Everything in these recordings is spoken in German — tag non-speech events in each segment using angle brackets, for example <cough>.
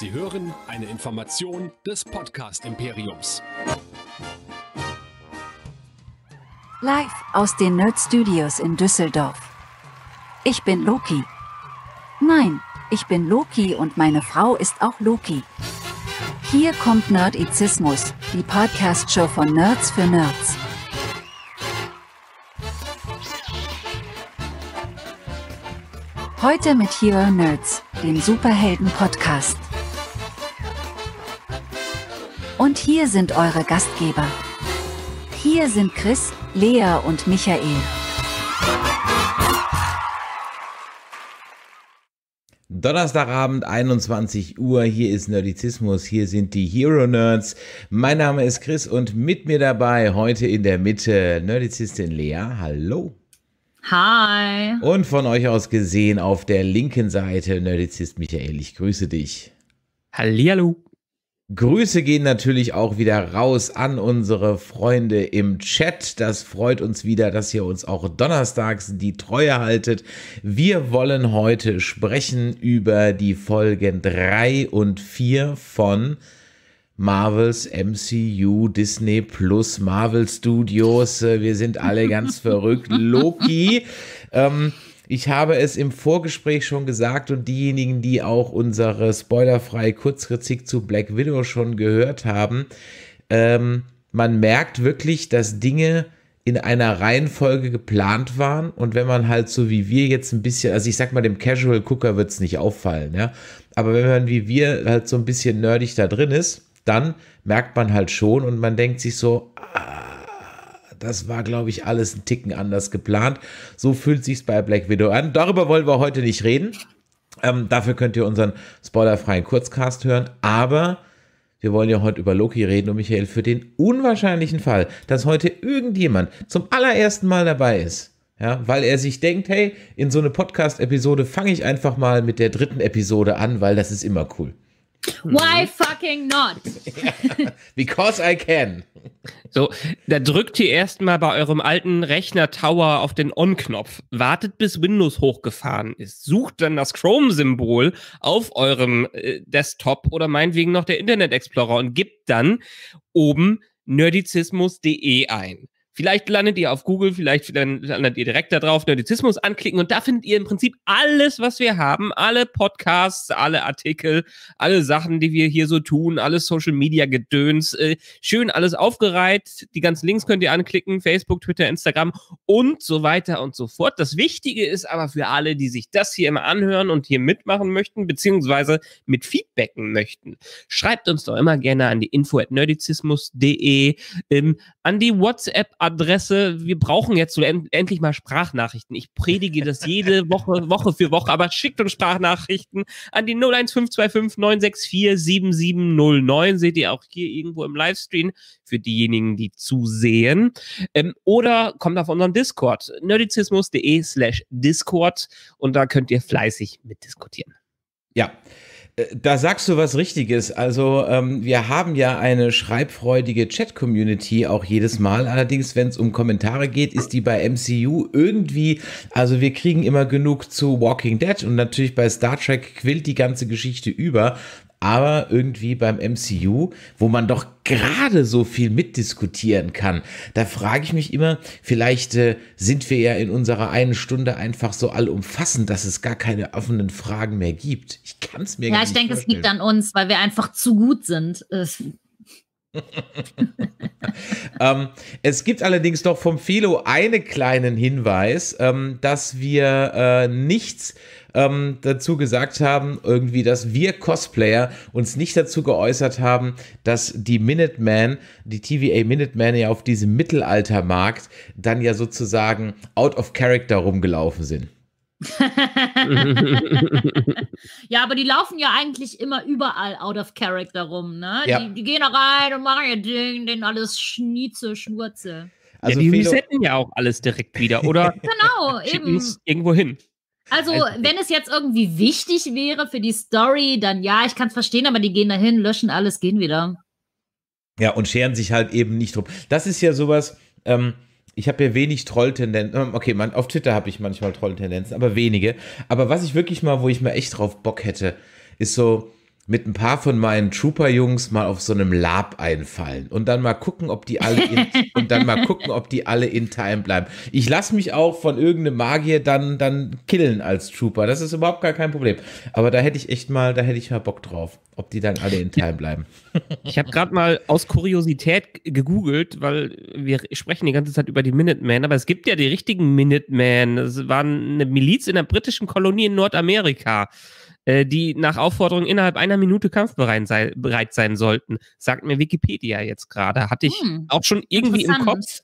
Sie hören eine Information des Podcast Imperiums. Live aus den Nerd Studios in Düsseldorf. Ich bin Loki. Nein, ich bin Loki und meine Frau ist auch Loki. Hier kommt Nerdizismus, die Podcast-Show von Nerds für Nerds. Heute mit Hero Nerds, dem Superhelden-Podcast. Und hier sind eure Gastgeber. Hier sind Chris, Lea und Michael. Donnerstagabend, 21 Uhr. Hier ist Nerdizismus. Hier sind die Hero Nerds. Mein Name ist Chris und mit mir dabei heute in der Mitte Nerdizistin Lea. Hallo. Hi. Und von euch aus gesehen auf der linken Seite Nerdizist Michael. Ich grüße dich. Hallihallo. Grüße gehen natürlich auch wieder raus an unsere Freunde im Chat. Das freut uns wieder, dass ihr uns auch donnerstags die Treue haltet. Wir wollen heute sprechen über die Folgen 3 und 4 von Marvels MCU, Disney Plus, Marvel Studios. Wir sind alle ganz <laughs> verrückt. Loki. Ähm, ich habe es im Vorgespräch schon gesagt und diejenigen, die auch unsere spoilerfreie Kurzkritik zu Black Widow schon gehört haben, ähm, man merkt wirklich, dass Dinge in einer Reihenfolge geplant waren und wenn man halt so wie wir jetzt ein bisschen, also ich sag mal, dem Casual Cooker wird es nicht auffallen, ja, aber wenn man wie wir halt so ein bisschen nerdig da drin ist, dann merkt man halt schon und man denkt sich so, ah, das war, glaube ich, alles ein Ticken anders geplant. So fühlt sich's bei Black Widow an. Darüber wollen wir heute nicht reden. Ähm, dafür könnt ihr unseren spoilerfreien Kurzcast hören. Aber wir wollen ja heute über Loki reden und Michael, für den unwahrscheinlichen Fall, dass heute irgendjemand zum allerersten Mal dabei ist, ja, weil er sich denkt, hey, in so eine Podcast-Episode fange ich einfach mal mit der dritten Episode an, weil das ist immer cool. Mhm. Why fucking not? <laughs> because I can. So, da drückt ihr erstmal bei eurem alten Rechner Tower auf den On-Knopf, wartet bis Windows hochgefahren ist, sucht dann das Chrome-Symbol auf eurem äh, Desktop oder meinetwegen noch der Internet Explorer und gibt dann oben nerdizismus.de ein. Vielleicht landet ihr auf Google, vielleicht landet ihr direkt da drauf, Nerdizismus anklicken und da findet ihr im Prinzip alles, was wir haben, alle Podcasts, alle Artikel, alle Sachen, die wir hier so tun, alles Social Media Gedöns, äh, schön alles aufgereiht. Die ganzen Links könnt ihr anklicken, Facebook, Twitter, Instagram und so weiter und so fort. Das Wichtige ist aber für alle, die sich das hier immer anhören und hier mitmachen möchten, beziehungsweise mit Feedbacken möchten, schreibt uns doch immer gerne an die info at nerdizismus.de, ähm, an die WhatsApp-Adresse Adresse, wir brauchen jetzt so end endlich mal Sprachnachrichten. Ich predige das jede <laughs> Woche, Woche für Woche, aber schickt uns Sprachnachrichten an die 01525 964 7709. Seht ihr auch hier irgendwo im Livestream für diejenigen, die zusehen. Ähm, oder kommt auf unseren Discord, nerdizismus.de slash Discord und da könnt ihr fleißig mitdiskutieren. Ja. Äh, da sagst du was Richtiges. Also ähm, wir haben ja eine schreibfreudige Chat-Community auch jedes Mal. Allerdings, wenn es um Kommentare geht, ist die bei MCU irgendwie, also wir kriegen immer genug zu Walking Dead und natürlich bei Star Trek quillt die ganze Geschichte über aber irgendwie beim MCU, wo man doch gerade so viel mitdiskutieren kann, da frage ich mich immer, vielleicht äh, sind wir ja in unserer einen Stunde einfach so allumfassend, dass es gar keine offenen Fragen mehr gibt. Ich kann es mir ja, gar nicht Ja, ich denke, vorstellen. es liegt an uns, weil wir einfach zu gut sind. <laughs> ähm, es gibt allerdings doch vom Philo einen kleinen Hinweis, ähm, dass wir äh, nichts ähm, dazu gesagt haben, irgendwie, dass wir Cosplayer uns nicht dazu geäußert haben, dass die Minutemen, die TVA Minutemen ja auf diesem Mittelaltermarkt dann ja sozusagen out of character rumgelaufen sind. <laughs> ja, aber die laufen ja eigentlich immer überall out of character rum, ne? Ja. Die, die, gehen da rein und machen ihr Ding, denen alles Schnieze, Schnurze. Also ja, die Fedo resetten ja auch alles direkt wieder, oder? <laughs> genau, eben. Irgendwo hin. Also, wenn es jetzt irgendwie wichtig wäre für die Story, dann ja, ich kann es verstehen, aber die gehen dahin, löschen alles, gehen wieder. Ja, und scheren sich halt eben nicht drum. Das ist ja sowas, ähm, ich habe ja wenig Trolltendenzen. Ähm, okay, man, auf Twitter habe ich manchmal Trolltendenzen, aber wenige. Aber was ich wirklich mal, wo ich mal echt drauf Bock hätte, ist so, mit ein paar von meinen Trooper-Jungs mal auf so einem Lab einfallen und dann mal gucken, ob die alle in, <laughs> und dann mal gucken, ob die alle in Time bleiben. Ich lasse mich auch von irgendeinem Magier dann, dann killen als Trooper. Das ist überhaupt gar kein Problem. Aber da hätte ich echt mal, da hätte ich mal Bock drauf, ob die dann alle in Time bleiben. <laughs> Ich habe gerade mal aus Kuriosität gegoogelt, weil wir sprechen die ganze Zeit über die Minutemen, aber es gibt ja die richtigen Minutemen. Es waren eine Miliz in der britischen Kolonie in Nordamerika. Äh, die nach Aufforderung innerhalb einer Minute kampfbereit sei, bereit sein sollten. Sagt mir Wikipedia jetzt gerade. Hatte ich hm, auch schon irgendwie im Kopf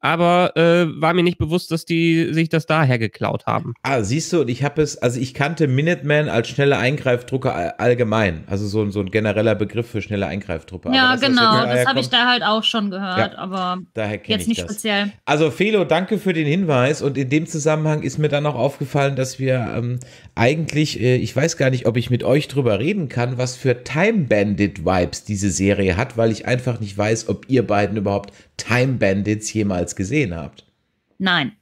aber äh, war mir nicht bewusst, dass die sich das daher geklaut haben. Ah, siehst du, und ich habe es, also ich kannte Minuteman als schnelle Eingreifdrucker allgemein, also so, so ein genereller Begriff für schnelle Eingreifdrucker. Ja, das, genau, das habe ich da halt auch schon gehört, ja, aber jetzt nicht das. speziell. Also Felo, danke für den Hinweis und in dem Zusammenhang ist mir dann auch aufgefallen, dass wir ähm, eigentlich, äh, ich weiß gar nicht, ob ich mit euch drüber reden kann, was für Time Bandit Vibes diese Serie hat, weil ich einfach nicht weiß, ob ihr beiden überhaupt Time Bandits jemals gesehen habt. Nein.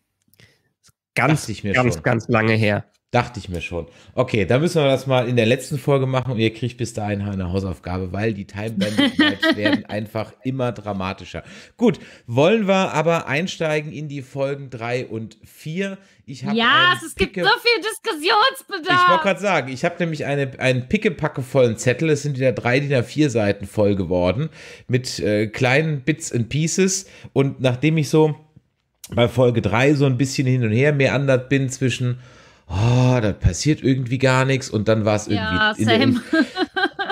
Ganz, ganz, ganz lange her. Dachte ich mir schon. Okay, dann müssen wir das mal in der letzten Folge machen und ihr kriegt bis dahin eine Hausaufgabe, weil die Time Bandit <laughs> werden einfach immer dramatischer. Gut, wollen wir aber einsteigen in die Folgen 3 und 4. Ich ja, es Picke gibt so viel Diskussionsbedarf. Ich wollte gerade sagen, ich habe nämlich eine, einen pickepackevollen Zettel. Es sind wieder drei DIN A4 Seiten voll geworden mit äh, kleinen Bits and Pieces. Und nachdem ich so bei Folge 3 so ein bisschen hin und her meandert bin zwischen oh, da passiert irgendwie gar nichts und dann war es ja, irgendwie. Ja,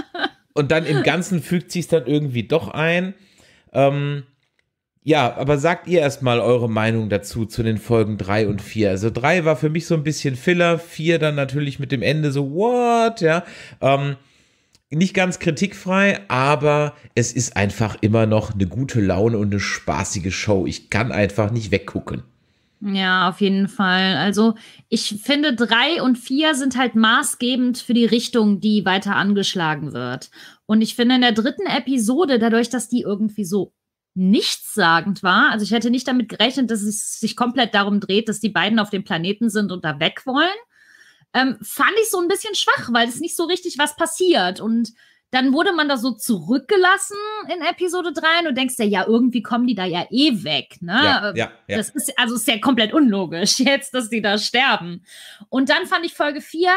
<laughs> und dann im Ganzen fügt sich dann irgendwie doch ein. Ähm, ja, aber sagt ihr erstmal eure Meinung dazu, zu den Folgen 3 und 4. Also 3 war für mich so ein bisschen Filler, 4 dann natürlich mit dem Ende so, what, ja. Ähm, nicht ganz kritikfrei, aber es ist einfach immer noch eine gute Laune und eine spaßige Show. Ich kann einfach nicht weggucken. Ja, auf jeden Fall. Also ich finde, drei und vier sind halt maßgebend für die Richtung, die weiter angeschlagen wird. Und ich finde, in der dritten Episode, dadurch, dass die irgendwie so nichtssagend war, also ich hätte nicht damit gerechnet, dass es sich komplett darum dreht, dass die beiden auf dem Planeten sind und da weg wollen, ähm, fand ich so ein bisschen schwach, weil es nicht so richtig was passiert. Und dann wurde man da so zurückgelassen in Episode 3 und du denkst dir, ja, irgendwie kommen die da ja eh weg. Ne? Ja, ja, ja. Das ist also ist ja komplett unlogisch, <laughs> jetzt, dass die da sterben. Und dann fand ich Folge 4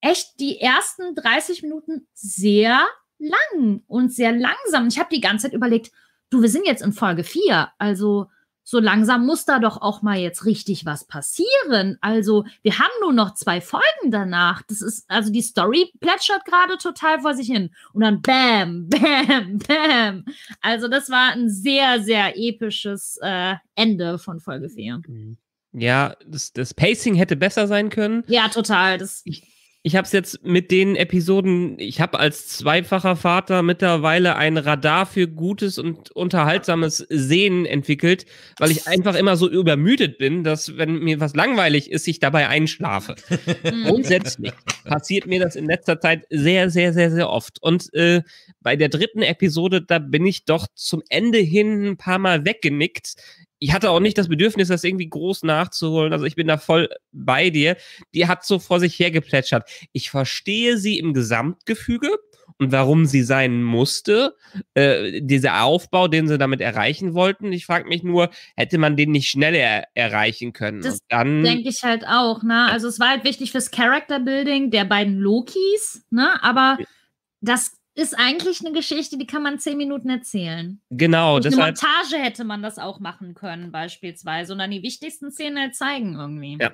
echt die ersten 30 Minuten sehr lang und sehr langsam. Ich habe die ganze Zeit überlegt, du, wir sind jetzt in Folge 4, also so langsam muss da doch auch mal jetzt richtig was passieren. Also, wir haben nur noch zwei Folgen danach. Das ist, also die Story plätschert gerade total vor sich hin. Und dann bam, <laughs> bam, bam. Also, das war ein sehr, sehr episches äh, Ende von Folge 4. Mhm. Ja, das, das Pacing hätte besser sein können. Ja, total. Das. Ich ich habe es jetzt mit den Episoden, ich habe als zweifacher Vater mittlerweile ein Radar für gutes und unterhaltsames Sehen entwickelt, weil ich einfach immer so übermüdet bin, dass wenn mir was langweilig ist, ich dabei einschlafe. <laughs> Grundsätzlich passiert mir das in letzter Zeit sehr, sehr, sehr, sehr oft. Und äh, bei der dritten Episode, da bin ich doch zum Ende hin ein paar Mal weggenickt ich hatte auch nicht das Bedürfnis, das irgendwie groß nachzuholen. Also ich bin da voll bei dir. Die hat so vor sich hergeplätschert. Ich verstehe sie im Gesamtgefüge und warum sie sein musste. Äh, dieser Aufbau, den sie damit erreichen wollten. Ich frage mich nur, hätte man den nicht schneller erreichen können? Das denke ich halt auch. Ne? Also es war halt wichtig fürs Character Building der beiden Lokis, ne? aber das ist eigentlich eine Geschichte, die kann man zehn Minuten erzählen. Genau, Durch deshalb. Eine Montage hätte man das auch machen können, beispielsweise, und dann die wichtigsten Szenen zeigen irgendwie. Ja.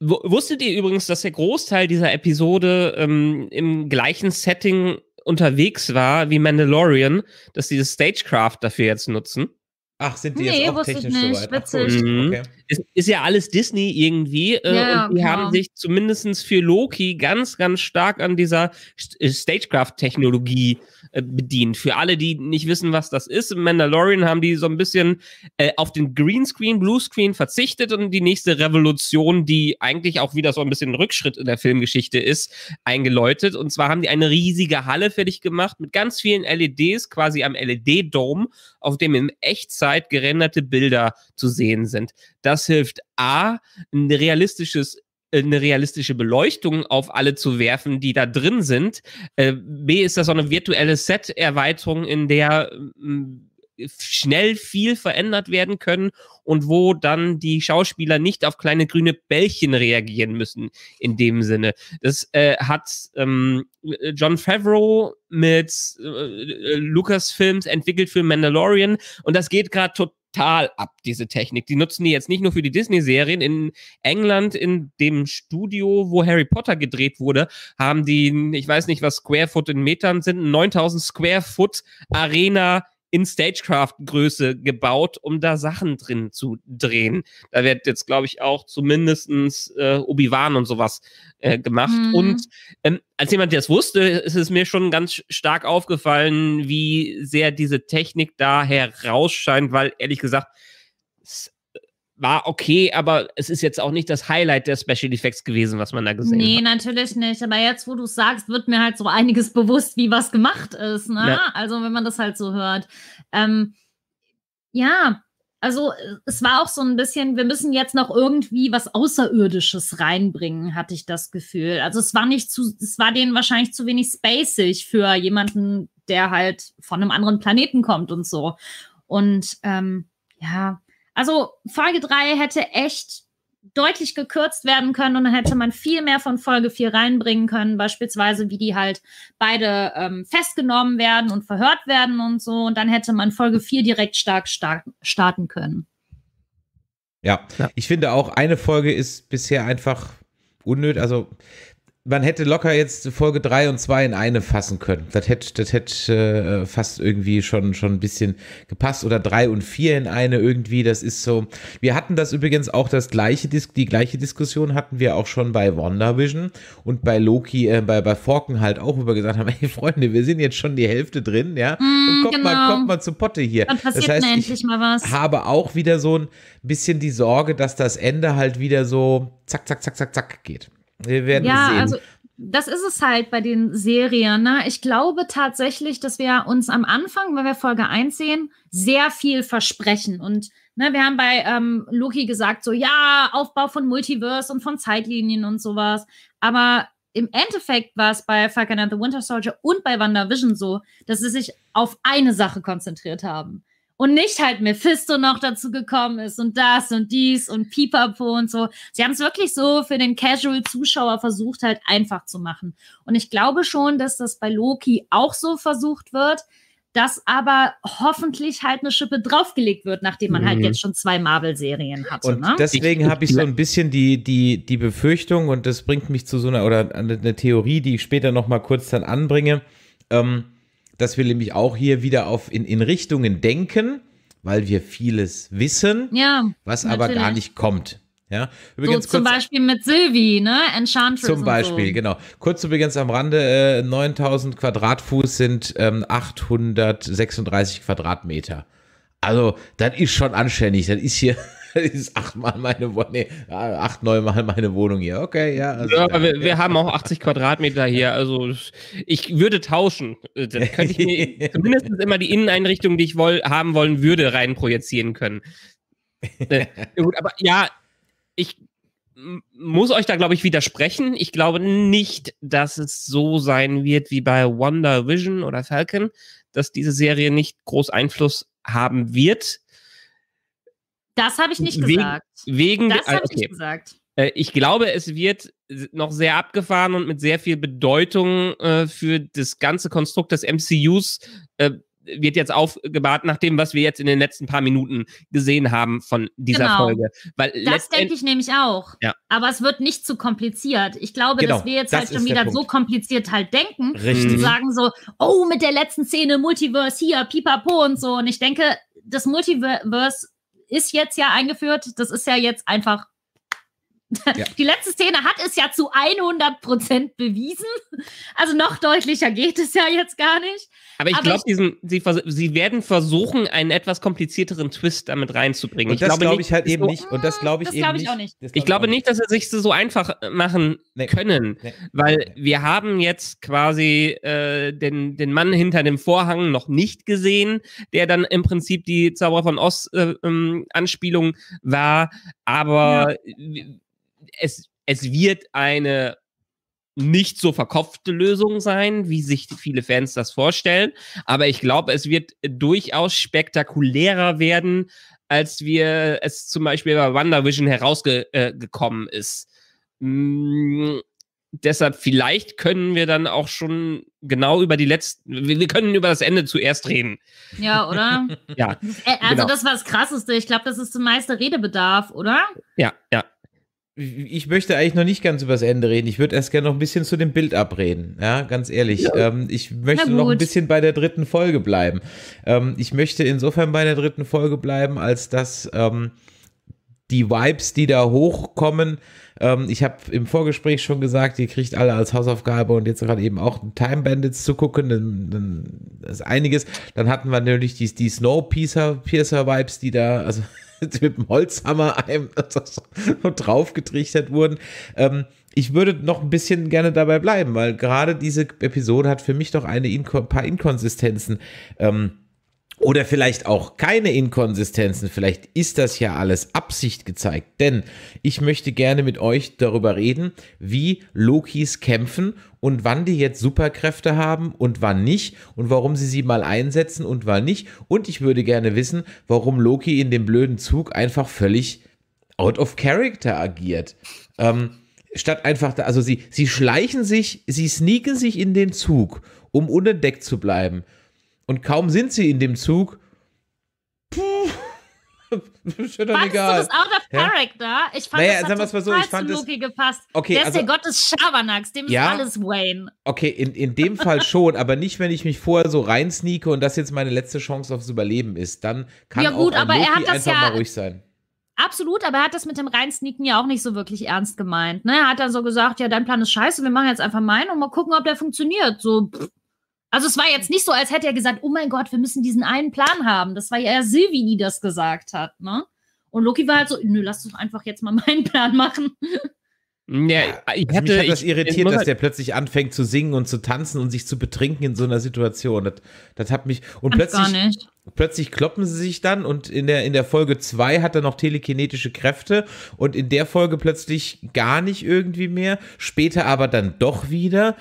Wusstet ihr übrigens, dass der Großteil dieser Episode ähm, im gleichen Setting unterwegs war wie Mandalorian, dass sie das Stagecraft dafür jetzt nutzen? Ach, sind die nee, jetzt auch technisch ich nicht. soweit? Witzig. Ach, cool. mhm. okay ist, ist, ja alles Disney irgendwie. Äh, ja, und die klar. haben sich zumindest für Loki ganz, ganz stark an dieser äh, Stagecraft-Technologie äh, bedient. Für alle, die nicht wissen, was das ist, im Mandalorian haben die so ein bisschen äh, auf den Greenscreen, Bluescreen verzichtet und die nächste Revolution, die eigentlich auch wieder so ein bisschen ein Rückschritt in der Filmgeschichte ist, eingeläutet. Und zwar haben die eine riesige Halle fertig gemacht mit ganz vielen LEDs, quasi am LED-Dome, auf dem in Echtzeit gerenderte Bilder zu sehen sind. Das das hilft A, ein realistisches äh, eine realistische Beleuchtung auf alle zu werfen, die da drin sind. Äh, B ist das so eine virtuelle Set-Erweiterung, in der schnell viel verändert werden können und wo dann die Schauspieler nicht auf kleine grüne Bällchen reagieren müssen in dem Sinne. Das äh, hat ähm, John Favreau mit äh, Lucasfilms entwickelt für Mandalorian und das geht gerade total ab, diese Technik. Die nutzen die jetzt nicht nur für die Disney-Serien. In England, in dem Studio, wo Harry Potter gedreht wurde, haben die, ich weiß nicht, was Square Foot in Metern sind, 9000 Square Foot Arena in Stagecraft-Größe gebaut, um da Sachen drin zu drehen. Da wird jetzt, glaube ich, auch zumindestens äh, Obi-Wan und sowas äh, gemacht. Mhm. Und ähm, als jemand, der es wusste, ist es mir schon ganz stark aufgefallen, wie sehr diese Technik da herausscheint, weil ehrlich gesagt, war okay, aber es ist jetzt auch nicht das Highlight der Special Effects gewesen, was man da gesehen nee, hat. Nee, natürlich nicht. Aber jetzt, wo du es sagst, wird mir halt so einiges bewusst, wie was gemacht ist. Ne? Ja. Also, wenn man das halt so hört. Ähm, ja, also es war auch so ein bisschen, wir müssen jetzt noch irgendwie was Außerirdisches reinbringen, hatte ich das Gefühl. Also es war nicht zu, es war denen wahrscheinlich zu wenig spacig für jemanden, der halt von einem anderen Planeten kommt und so. Und ähm, ja, also Folge 3 hätte echt deutlich gekürzt werden können und dann hätte man viel mehr von Folge 4 reinbringen können, beispielsweise wie die halt beide ähm, festgenommen werden und verhört werden und so. Und dann hätte man Folge 4 direkt stark star starten können. Ja. ja, ich finde auch, eine Folge ist bisher einfach unnötig. Also man hätte locker jetzt Folge 3 und 2 in eine fassen können. Das hätte, das hätte äh, fast irgendwie schon, schon ein bisschen gepasst. Oder 3 und 4 in eine irgendwie. Das ist so. Wir hatten das übrigens auch das gleiche, Dis die gleiche Diskussion hatten wir auch schon bei WandaVision und bei Loki, äh, bei, bei Forken halt auch, wo wir gesagt haben, <laughs> hey Freunde, wir sind jetzt schon die Hälfte drin, ja. Mm, kommt, genau. mal, kommt genau. mal zu Potte hier. Dann passiert das heißt, endlich mal was. habe auch wieder so ein bisschen die Sorge, dass das Ende halt wieder so zack, zack, zack, zack, zack geht. Wir werden ja, sehen. Also das ist es halt bei den Serien. Ne? Ich glaube tatsächlich, dass wir uns am Anfang, wenn wir Folge 1 sehen, sehr viel versprechen. Und ne, wir haben bei ähm, Loki gesagt, so ja, Aufbau von Multiverse und von Zeitlinien und sowas. Aber im Endeffekt war es bei Falcon and the Winter Soldier und bei WandaVision so, dass sie sich auf eine Sache konzentriert haben und nicht halt Mephisto noch dazu gekommen ist und das und dies und Pipapo und so. Sie haben es wirklich so für den Casual-Zuschauer versucht, halt einfach zu machen. Und ich glaube schon, dass das bei Loki auch so versucht wird, dass aber hoffentlich halt eine Schippe draufgelegt wird, nachdem man halt mhm. halt jetzt schon zwei Marvel-Serien hatte. Und ne? deswegen habe ich so ein bisschen die, die, die Befürchtung, und das bringt mich zu so einer, oder eine, Theorie, die ich später nochmal kurz dann anbringe, ähm, dass wir nämlich auch hier wieder auf in, in Richtungen denken, weil wir vieles wissen, ja, was natürlich. aber gar nicht kommt. Ja, übrigens so, zum kurz, Beispiel mit Sylvie, ne? Enchantress. Zum Beispiel, so. genau. Kurz übrigens am Rande: äh, 9000 Quadratfuß sind ähm, 836 Quadratmeter. Also, das ist schon anständig. Das ist hier ist achtmal meine Wohnung, nee, acht, neunmal meine Wohnung hier. Okay, ja. Also, ja aber wir, <laughs> wir, haben auch 80 Quadratmeter hier. Also ich würde tauschen. Äh, dann könnte ich mir <laughs> zumindest immer die Inneneinrichtung, die ich woll, haben wollen würde, rein projizieren können. Äh, ja, gut, aber ja, ich muss euch da, glaube ich, widersprechen. Ich glaube nicht, dass es so sein wird wie bei Wonder Vision oder Falcon, dass diese Serie nicht groß Einfluss haben wird. Das habe ich nicht gesagt. Wegen, wegen das habe okay. Äh, ich nicht gesagt. Äh, ich glaube, es wird noch sehr abgefahren und mit sehr viel Bedeutung äh, für das ganze Konstrukt des MCUs äh, wird jetzt aufgebahrt nach dem, was wir jetzt in den letzten paar Minuten gesehen haben von dieser genau. Folge. Weil das denke ich nämlich auch. Ja. Aber es wird nicht zu kompliziert. Ich glaube, genau. dass wir jetzt das halt schon wieder so kompliziert halt denken Richtig. und sagen so, oh, mit der letzten Szene Multiverse hier, pipapo und so. Und ich denke, das Multiverse ist jetzt ja eingeführt. Das ist ja jetzt einfach ja. Die letzte Szene hat es ja zu 100 bewiesen. Also noch deutlicher geht es ja jetzt gar nicht. Aber ich glaube, sie, sie, werden versuchen, einen etwas komplizierteren Twist damit reinzubringen. Und ich das glaube glaub ich halt eben so, nicht. Und das glaube ich, glaub ich nicht. auch nicht. Das ich glaube nicht, dass sie sich so einfach äh, machen nee. können, nee. weil wir haben jetzt quasi äh, den, den Mann hinter dem Vorhang noch nicht gesehen, der dann im Prinzip die Zauberer von Oz äh, ähm, Anspielung war. Aber ja es, es wird eine nicht so verkopfte Lösung sein, wie sich viele Fans das vorstellen. Aber ich glaube, es wird durchaus spektakulärer werden, als wir es zum Beispiel bei WandaVision herausgekommen äh, ist. Mm, deshalb, vielleicht können wir dann auch schon genau über die letzten, wir, können über das Ende zuerst reden. Ja, oder? <laughs> ja. Also, genau. das war das Krasseste. Ich glaube, das ist zum meiste Redebedarf, oder? Ja, ja ich möchte eigentlich noch nicht ganz übers Ende reden. Ich würde erst gerne noch ein bisschen zu dem Bild abreden. Ja, ganz ehrlich. Ja. Ähm, ich möchte noch ein bisschen bei der dritten Folge bleiben. Ähm, ich möchte insofern bei der dritten Folge bleiben, als dass ähm, die Vibes, die da hochkommen, ähm, ich habe im Vorgespräch schon gesagt, ihr kriegt alle als Hausaufgabe und jetzt gerade eben auch Time Bandits zu gucken, dann, dann ist einiges. Dann hatten wir natürlich die, die Piercer vibes die da, also <laughs> mit dem Holzhammer einem <laughs> draufgetrichtert wurden. Ähm, ich würde noch ein bisschen gerne dabei bleiben, weil gerade diese Episode hat für mich doch eine Inko paar Inkonsistenzen. Ähm, oder vielleicht auch keine Inkonsistenzen, vielleicht ist das ja alles Absicht gezeigt, denn ich möchte gerne mit euch darüber reden, wie Lokis kämpfen und wann die jetzt Superkräfte haben und wann nicht und warum sie sie mal einsetzen und wann nicht. Und ich würde gerne wissen, warum Loki in dem blöden Zug einfach völlig out of character agiert. Ähm, statt einfach, da, also sie, sie schleichen sich, sie sneaken sich in den Zug, um unentdeckt zu bleiben. Und kaum sind sie in dem Zug. Puh <laughs> ist doch egal. Du das out of character? Ja? Ich fand, naja, das hat total so, ich fand zu Loki das, gepasst. Okay, der also, ist der Gott des Schabernacks, dem ja, ist alles Wayne. Okay, in, in dem Fall schon, aber nicht, wenn ich mich vorher so reinsneake und das jetzt meine letzte Chance aufs Überleben ist. Dann kann ja, gut, auch ein Loki einfach ja, mal ruhig sein. Absolut, aber er hat das mit dem Reinsneaken ja auch nicht so wirklich ernst gemeint. Ne? Er hat dann so gesagt, ja, dein Plan ist scheiße, wir machen jetzt einfach meinen und mal gucken, ob der funktioniert. So, pff, also es war jetzt nicht so, als hätte er gesagt, oh mein Gott, wir müssen diesen einen Plan haben. Das war ja Sylvie, die das gesagt hat, ne? Und Loki war halt so, nö, lass doch einfach jetzt mal <laughs> meinen Plan machen. Ja, ich hatte, also mich hat das ich, irritiert, dass der plötzlich anfängt zu singen und zu tanzen und sich zu betrinken in so einer Situation. Das, das hat mich. Und plötzlich, plötzlich kloppen sie sich dann und in der, in der Folge 2 hat er noch telekinetische Kräfte und in der Folge plötzlich gar nicht irgendwie mehr. Später aber dann doch wieder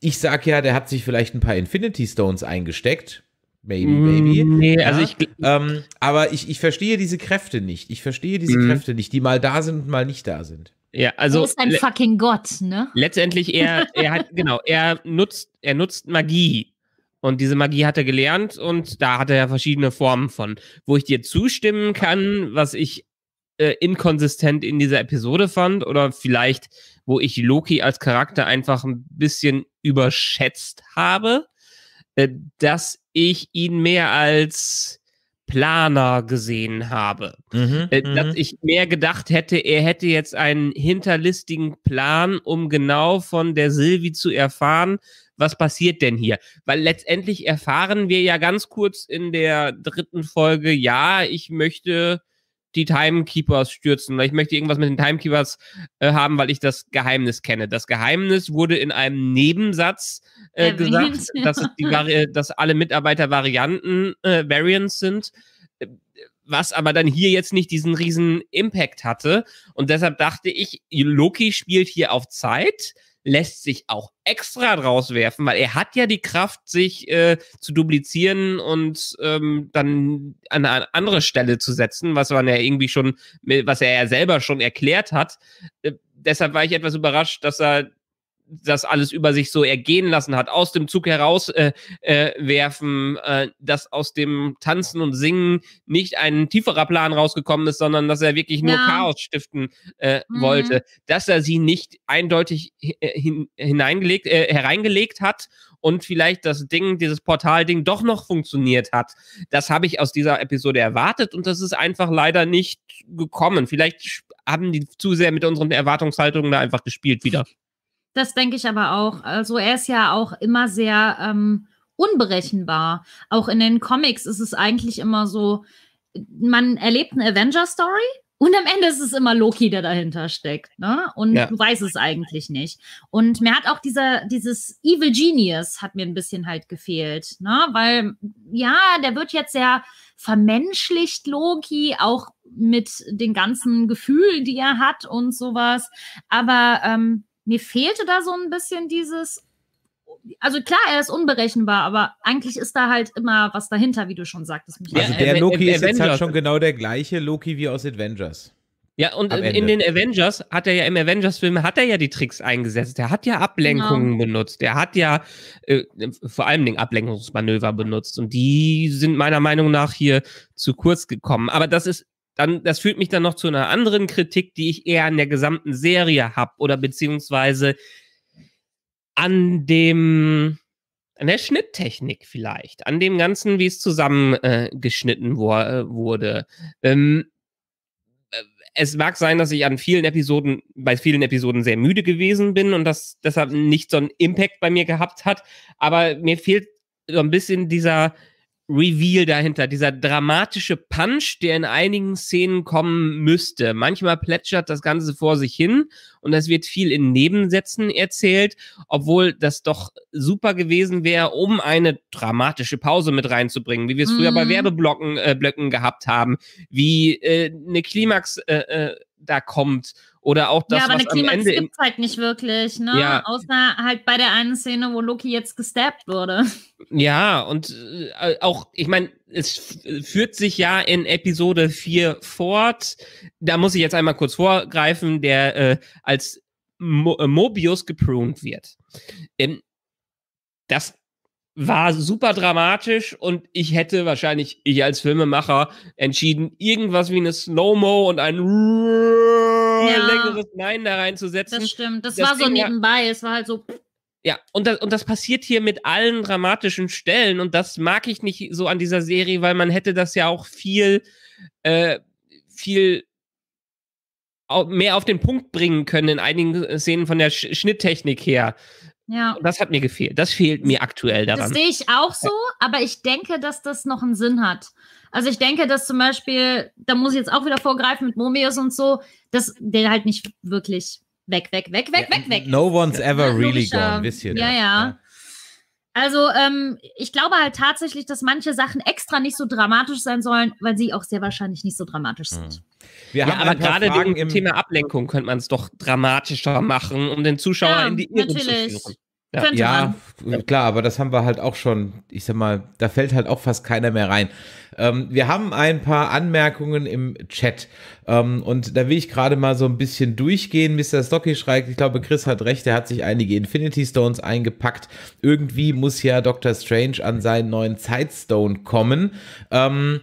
ich sag ja, der hat sich vielleicht ein paar Infinity Stones eingesteckt. Maybe, mm, maybe. Nee, ja. also ich, ähm, aber ich, ich verstehe diese Kräfte nicht. Ich verstehe diese mhm. Kräfte nicht, die mal da sind und mal nicht da sind. Ja, also. Er ist ein fucking Gott, ne? Letztendlich, er, er hat, <laughs> genau, er nutzt, er nutzt Magie. Und diese Magie hat er gelernt und da hat er ja verschiedene Formen von. Wo ich dir zustimmen kann, was ich äh, inkonsistent in dieser Episode fand, oder vielleicht, wo ich Loki als Charakter einfach ein bisschen überschätzt habe, äh, dass ich ihn mehr als Planer gesehen habe. Mhm, äh, mhm, dass ich mehr gedacht hätte, er hätte jetzt einen hinterlistigen Plan, um genau von der Silvi zu erfahren, was passiert denn hier? Weil letztendlich erfahren wir ja ganz kurz in der dritten Folge, ja, ich möchte die Timekeepers stürzen oder ich möchte irgendwas mit den Timekeepers äh, haben, weil ich das Geheimnis kenne. Das Geheimnis wurde in einem Nebensatz äh, gesagt, dass, <laughs> dass, alle Mitarbeiter Varianten, äh, Variants sind, äh, was aber dann hier jetzt nicht diesen riesen Impact hatte. Und deshalb dachte ich, Loki spielt hier auf Zeit lässt sich auch extra draus werfen, weil er hat ja die Kraft, sich äh, zu duplizieren und ähm, dann an eine andere Stelle zu setzen, was man ja irgendwie schon, was er ja selber schon erklärt hat. Äh, deshalb war ich etwas überrascht, dass er das alles über sich so ergehen lassen hat, aus dem Zug heraus äh, äh, werfen, äh, dass aus dem Tanzen und Singen nicht ein tieferer Plan rausgekommen ist, sondern dass er wirklich nur ja. Chaos stiften äh, mhm. wollte, dass er sie nicht eindeutig äh, hineingelegt, äh, hereingelegt hat und vielleicht das Ding, dieses Portal-Ding doch noch funktioniert hat. Das habe ich aus dieser Episode erwartet und das ist einfach leider nicht gekommen. Vielleicht haben die zu sehr mit unseren Erwartungshaltungen da einfach gespielt wieder. Das denke ich aber auch. Also er ist ja auch immer sehr ähm, unberechenbar. Auch in den Comics ist es eigentlich immer so, man erlebt eine Avenger-Story und am Ende ist es immer Loki, der dahinter steckt. Ne? Und ja. du weißt es eigentlich nicht. Und mir hat auch dieser, dieses Evil Genius hat mir ein bisschen halt gefehlt. Ne? Weil, ja, der wird jetzt sehr vermenschlicht, Loki, auch mit den ganzen Gefühlen, die er hat und sowas. Aber ähm, mir fehlte da so ein bisschen dieses, also klar, er ist unberechenbar, aber eigentlich ist da halt immer was dahinter, wie du schon sagtest. Michael. Also der Loki ist jetzt halt schon genau der gleiche Loki wie aus Avengers. Ja, und in den Avengers hat er ja im Avengers-Film hat er ja die Tricks eingesetzt. Er hat ja genau. Ablenkungen genau. benutzt. Er hat ja äh, vor allem den Ablenkungsmanöver benutzt. Und die sind meiner Meinung nach hier zu kurz gekommen. Aber das ist dann, das führt mich dann noch zu einer anderen Kritik, die ich eher an der gesamten Serie habe oder beziehungsweise an dem, an der Schnitttechnik vielleicht, an dem Ganzen, wie es zusammengeschnitten äh, wo, äh, wurde. Ähm, äh, es mag sein, dass ich an vielen Episoden, bei vielen Episoden sehr müde gewesen bin und das deshalb nicht so einen Impact bei mir gehabt hat, aber mir fehlt so ein bisschen dieser, Reveal dahinter, dieser dramatische Punch, der in einigen Szenen kommen müsste. Manchmal plätschert das Ganze vor sich hin und das wird viel in Nebensätzen erzählt, obwohl das doch super gewesen wäre, um eine dramatische Pause mit reinzubringen, wie wir es früher bei mhm. Werbeblöcken äh, Blöcken gehabt haben, wie äh, eine Klimax äh, äh, da kommt oder auch das, ja, aber eine Klimax gibt es halt nicht wirklich, ne? Ja. Außer halt bei der einen Szene, wo Loki jetzt gestappt wurde. <laughs> Ja, und äh, auch, ich meine, es führt sich ja in Episode 4 fort. Da muss ich jetzt einmal kurz vorgreifen, der äh, als Mo äh, Mobius gepruned wird. Ähm, das war super dramatisch und ich hätte wahrscheinlich, ich als Filmemacher, entschieden, irgendwas wie eine Slow-Mo und ein ja, längeres Nein da reinzusetzen. Das stimmt. Das, das war so nebenbei. Ja, es war halt so. Ja, und das, und das passiert hier mit allen dramatischen Stellen und das mag ich nicht so an dieser Serie, weil man hätte das ja auch viel, äh, viel mehr auf den Punkt bringen können in einigen Szenen von der Sch Schnitttechnik her. Ja. Und das hat mir gefehlt. Das fehlt mir aktuell daran. Das sehe ich auch so, aber ich denke, dass das noch einen Sinn hat. Also ich denke, dass zum Beispiel, da muss ich jetzt auch wieder vorgreifen mit Momius und so, dass der halt nicht wirklich weg, weg, weg, weg, ja, weg, weg. No one's ever really gone, wisst ihr ja, ja, ja. Also ähm, ich glaube halt tatsächlich, dass manche Sachen extra nicht so dramatisch sein sollen, weil sie auch sehr wahrscheinlich nicht so dramatisch sind. Hm. Wir ja, aber gerade wegen dem Thema Ablenkung könnte man es doch dramatischer machen, um den Zuschauer ja, in die Irre natürlich. zu führen. Ja, ja äh, klar, aber das haben wir halt auch schon, ich sag mal, da fällt halt auch fast keiner mehr rein. Ähm, wir haben ein paar Anmerkungen im Chat ähm, und da will ich gerade mal so ein bisschen durchgehen. Mr. Stocky schreibt, ich glaube, Chris hat recht, er hat sich einige Infinity Stones eingepackt. Irgendwie muss ja Dr. Strange an seinen neuen Zeitstone kommen. Ähm,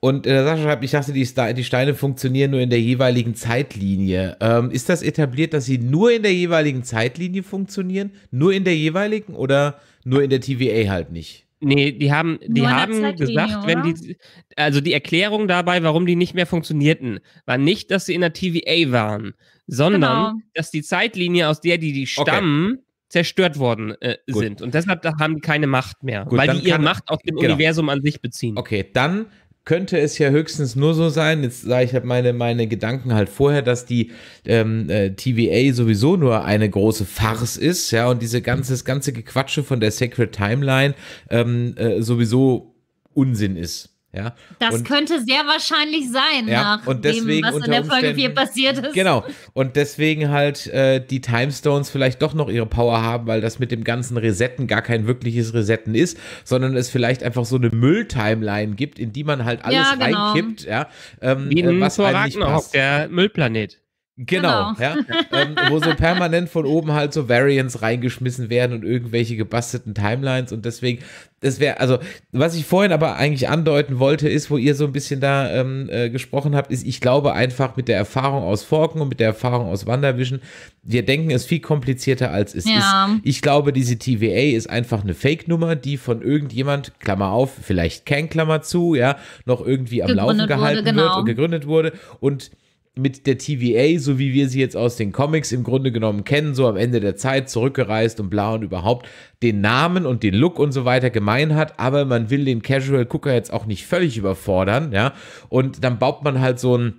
und äh, Sascha schreibt, ich dachte, die, Steine funktionieren nur in der jeweiligen Zeitlinie. Ähm, ist das etabliert, dass sie nur in der jeweiligen Zeitlinie funktionieren? Nur in der jeweiligen oder nur in der TVA halt nicht? Nee, die haben, die haben gesagt, wenn die, also die Erklärung dabei, warum die nicht mehr funktionierten, war nicht, dass sie in der TVA waren, sondern genau. dass die Zeitlinie, aus der die, die stammen, okay zerstört worden äh, sind. Und deshalb haben die keine Macht mehr, Gut, weil die ihre Macht auf dem genau. Universum an sich beziehen. Okay, dann könnte es ja höchstens nur so sein, jetzt sage ich halt meine, meine Gedanken halt vorher, dass die ähm, äh, TVA sowieso nur eine große Farce ist, ja, und diese ganze, das ganze Gequatsche von der Sacred Timeline ähm, äh, sowieso Unsinn ist. Ja, das und, könnte sehr wahrscheinlich sein, ja, nach und deswegen, dem, was in der Folge 4 passiert ist. Genau. Und deswegen halt äh, die Timestones vielleicht doch noch ihre Power haben, weil das mit dem ganzen Resetten gar kein wirkliches Resetten ist, sondern es vielleicht einfach so eine Mülltimeline gibt, in die man halt alles ja, genau. reinkippt. Ja, ähm, Wie äh, was Ragnarok, der Müllplanet. Genau, genau. Ja, ähm, wo so permanent von oben halt so Variants reingeschmissen werden und irgendwelche gebastelten Timelines und deswegen, das wäre, also, was ich vorhin aber eigentlich andeuten wollte, ist, wo ihr so ein bisschen da ähm, äh, gesprochen habt, ist, ich glaube einfach mit der Erfahrung aus Forken und mit der Erfahrung aus Wanderwischen, wir denken es viel komplizierter als es ja. ist. Ich glaube, diese TVA ist einfach eine Fake-Nummer, die von irgendjemand, Klammer auf, vielleicht kein Klammer zu, ja, noch irgendwie am Laufen gehalten wurde, genau. wird und gegründet wurde und mit der TVA, so wie wir sie jetzt aus den Comics im Grunde genommen kennen, so am Ende der Zeit zurückgereist und bla und überhaupt den Namen und den Look und so weiter gemein hat, aber man will den Casual Gucker jetzt auch nicht völlig überfordern, ja, und dann baut man halt so ein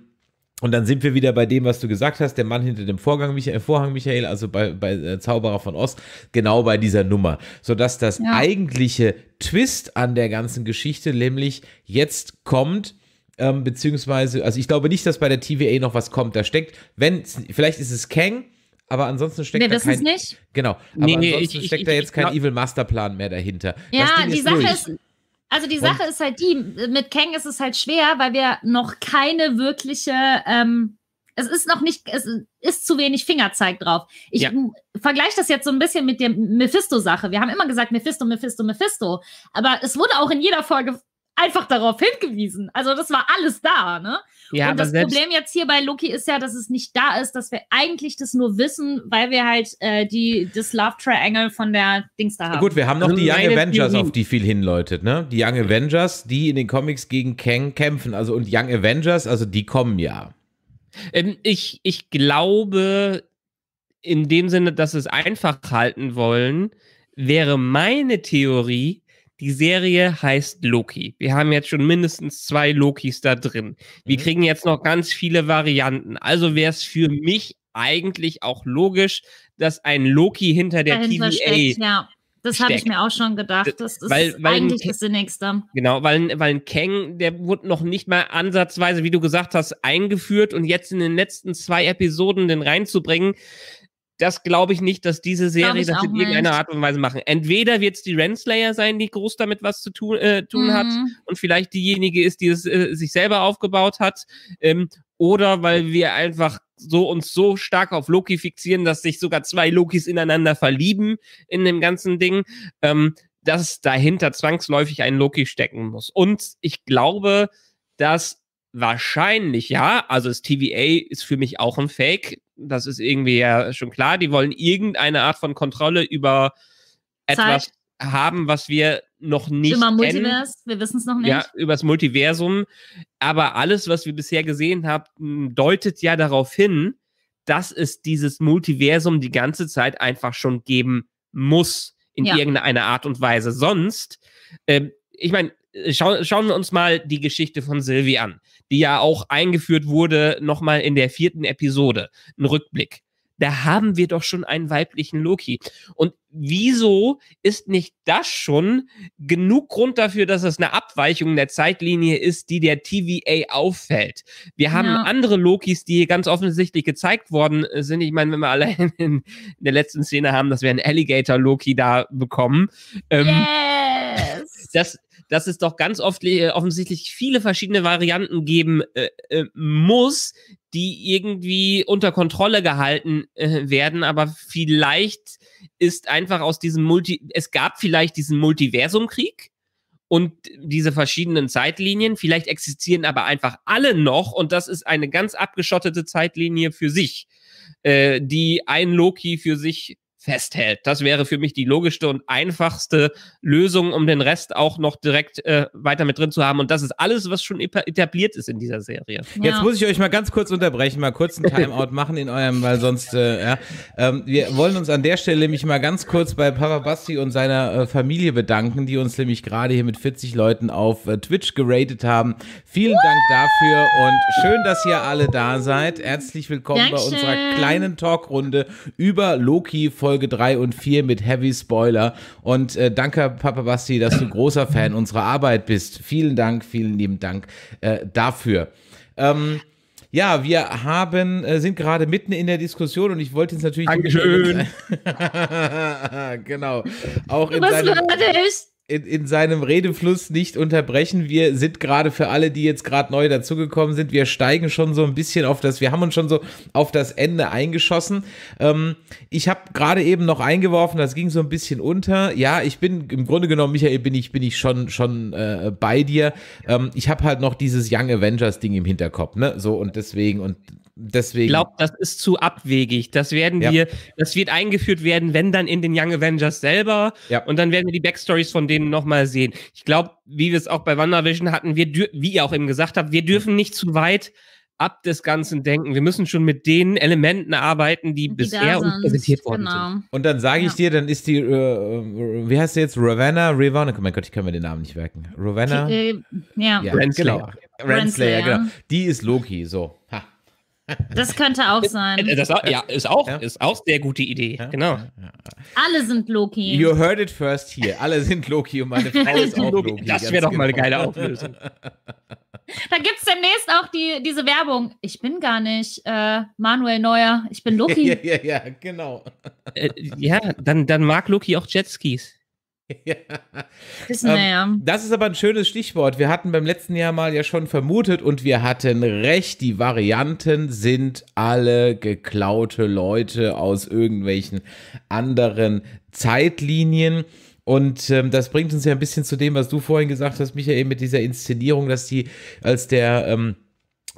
und dann sind wir wieder bei dem, was du gesagt hast, der Mann hinter dem Vorgang, Michael, äh, Vorhang, Michael, also bei, bei äh, Zauberer von Ost, genau bei dieser Nummer. Sodass das ja. eigentliche Twist an der ganzen Geschichte nämlich jetzt kommt, ähm, beziehungsweise, also ich glaube nicht, dass bei der TVA noch was kommt. Da steckt, wenn, vielleicht ist es Kang, aber ansonsten steckt nee, da das kein, ist nicht. Genau, aber nee, nee, ich, steckt ich, da jetzt ich, kein Evil Masterplan mehr dahinter. Ja, die ist Sache durch. ist. Also die Sache Und? ist halt die, mit Kang ist es halt schwer, weil wir noch keine wirkliche, ähm, es ist noch nicht, es ist zu wenig Fingerzeig drauf. Ich ja. vergleiche das jetzt so ein bisschen mit der Mephisto-Sache. Wir haben immer gesagt Mephisto, Mephisto, Mephisto. Aber es wurde auch in jeder Folge einfach darauf hingewiesen. Also das war alles da, ne? Ja, und das Problem jetzt hier bei Loki ist ja, dass es nicht da ist, dass wir eigentlich das nur wissen, weil wir halt äh, die, das Love Triangle von der Dings da haben. Gut, wir haben noch also die Young Avengers, auf die viel hinläutet, ne? Die Young Avengers, die in den Comics gegen Kang kämpfen. Also und Young Avengers, also die kommen ja. Ähm, ich, ich glaube, in dem Sinne, dass es einfach halten wollen, wäre meine Theorie, die Serie heißt Loki. Wir haben jetzt schon mindestens zwei Lokis da drin. Wir mhm. kriegen jetzt noch ganz viele Varianten. Also wäre es für mich eigentlich auch logisch, dass ein Loki hinter der Dahinter TVA steckt, ja. Das habe ich mir auch schon gedacht. Das ist weil, weil eigentlich das Sinnigste. Genau, weil, weil ein Kang, der wurde noch nicht mal ansatzweise, wie du gesagt hast, eingeführt und jetzt in den letzten zwei Episoden den reinzubringen, das glaube ich nicht, dass diese Serie das in irgendeiner Art und Weise machen. Entweder wird es die Renslayer sein, die groß damit was zu tun, äh, tun mhm. hat und vielleicht diejenige ist, die es äh, sich selber aufgebaut hat, ähm, oder weil wir einfach so uns so stark auf Loki fixieren, dass sich sogar zwei Lokis ineinander verlieben in dem ganzen Ding, ähm, dass dahinter zwangsläufig ein Loki stecken muss. Und ich glaube, dass wahrscheinlich, ja, also das TVA ist für mich auch ein Fake, das ist irgendwie ja schon klar, die wollen irgendeine Art von Kontrolle über etwas haben, was wir noch nicht Über Multiverse, kennen. wir wissen es noch nicht. Ja, übers Multiversum. Aber alles, was wir bisher gesehen haben, deutet ja darauf hin, dass es dieses Multiversum die ganze Zeit einfach schon geben muss, in ja. irgendeiner Art und Weise. Sonst, äh, ich meine, äh, schau, schauen wir uns mal die Geschichte von Sylvie an die ja auch eingeführt wurde, nochmal in der vierten Episode, ein Rückblick. Da haben wir doch schon einen weiblichen Loki. Und wieso ist nicht das schon genug Grund dafür, dass es eine Abweichung der Zeitlinie ist, die der TVA auffällt? Wir haben ja. andere Lokis, die ganz offensichtlich gezeigt worden sind. Ich meine, wenn wir alle <laughs> in, der letzten Szene haben, dass wir einen Alligator-Loki da bekommen. Ähm, dass, dass es doch ganz oft äh, offensichtlich viele verschiedene Varianten geben äh, äh, muss, die irgendwie unter Kontrolle gehalten äh, werden. Aber vielleicht ist einfach aus diesem Multi, es gab vielleicht diesen Multiversumkrieg und diese verschiedenen Zeitlinien. Vielleicht existieren aber einfach alle noch und das ist eine ganz abgeschottete Zeitlinie für sich, äh, die ein Loki für sich festhält. Das wäre für mich die logischste und einfachste Lösung, um den Rest auch noch direkt äh, weiter mit drin zu haben. Und das ist alles, was schon etabliert ist in dieser Serie. Ja. Jetzt muss ich euch mal ganz kurz unterbrechen, mal kurz einen <laughs> Timeout machen in eurem, weil sonst, äh, ja. Ähm, wir wollen uns an der Stelle nämlich mal ganz kurz bei Papa Basti und seiner äh, Familie bedanken, die uns nämlich gerade hier mit 40 Leuten auf äh, Twitch geratet haben. Vielen Dank dafür und schön, dass ihr alle da seid. Herzlich willkommen Dankeschön. bei unserer kleinen Talkrunde über Loki von Folge 3 und 4 mit Heavy Spoiler. Und äh, danke, Papa Basti, dass du großer Fan unserer Arbeit bist. Vielen Dank, vielen lieben Dank äh, dafür. Ähm, ja, wir haben, äh, sind gerade mitten in der Diskussion und ich wollte jetzt natürlich. Dankeschön. <laughs> genau. Auch in Was seinem, war in, in seinem Redefluss nicht unterbrechen. Wir sind gerade für alle, die jetzt gerade neu dazugekommen sind, wir steigen schon so ein bisschen auf das, wir haben uns schon so auf das Ende eingeschossen. Ähm, ich habe gerade eben noch eingeworfen, das ging so ein bisschen unter. Ja, ich bin im Grunde genommen, Michael, bin ich, bin ich schon, schon äh, bei dir. Ähm, ich habe halt noch dieses Young Avengers Ding im Hinterkopf, ne? So und deswegen und Deswegen. Ich glaube, das ist zu abwegig. Das werden ja. wir, das wird eingeführt werden, wenn dann in den Young Avengers selber. Ja. Und dann werden wir die Backstories von denen nochmal sehen. Ich glaube, wie wir es auch bei WandaVision hatten, wir wie ihr auch eben gesagt habt, wir dürfen nicht zu weit ab des Ganzen denken. Wir müssen schon mit den Elementen arbeiten, die, die bisher uns präsentiert worden genau. sind. Und dann sage ich ja. dir, dann ist die, äh, äh wie heißt sie jetzt? Ravenna, Ravenna, oh mein Gott, ich kann mir den Namen nicht merken. Ravenna? Äh, ja. ja Renslayer. Genau. Renslayer, genau. Die ist Loki, so. Das könnte auch sein. Äh, das, ja, ist auch, ja. ist auch sehr gute Idee. Ja. Genau. Alle sind Loki. You heard it first here. Alle sind Loki und meine Frau ist auch Loki. Das wäre doch mal eine genau. geile Auflösung. Da gibt es demnächst auch die, diese Werbung. Ich bin gar nicht äh, Manuel Neuer, ich bin Loki. <laughs> ja, ja, ja, genau. Äh, ja, dann, dann mag Loki auch Jetskis ja. Ist, ähm, naja. ähm, das ist aber ein schönes Stichwort. Wir hatten beim letzten Jahr mal ja schon vermutet und wir hatten recht, die Varianten sind alle geklaute Leute aus irgendwelchen anderen Zeitlinien. Und ähm, das bringt uns ja ein bisschen zu dem, was du vorhin gesagt hast, Michael, mit dieser Inszenierung, dass die, als der ähm,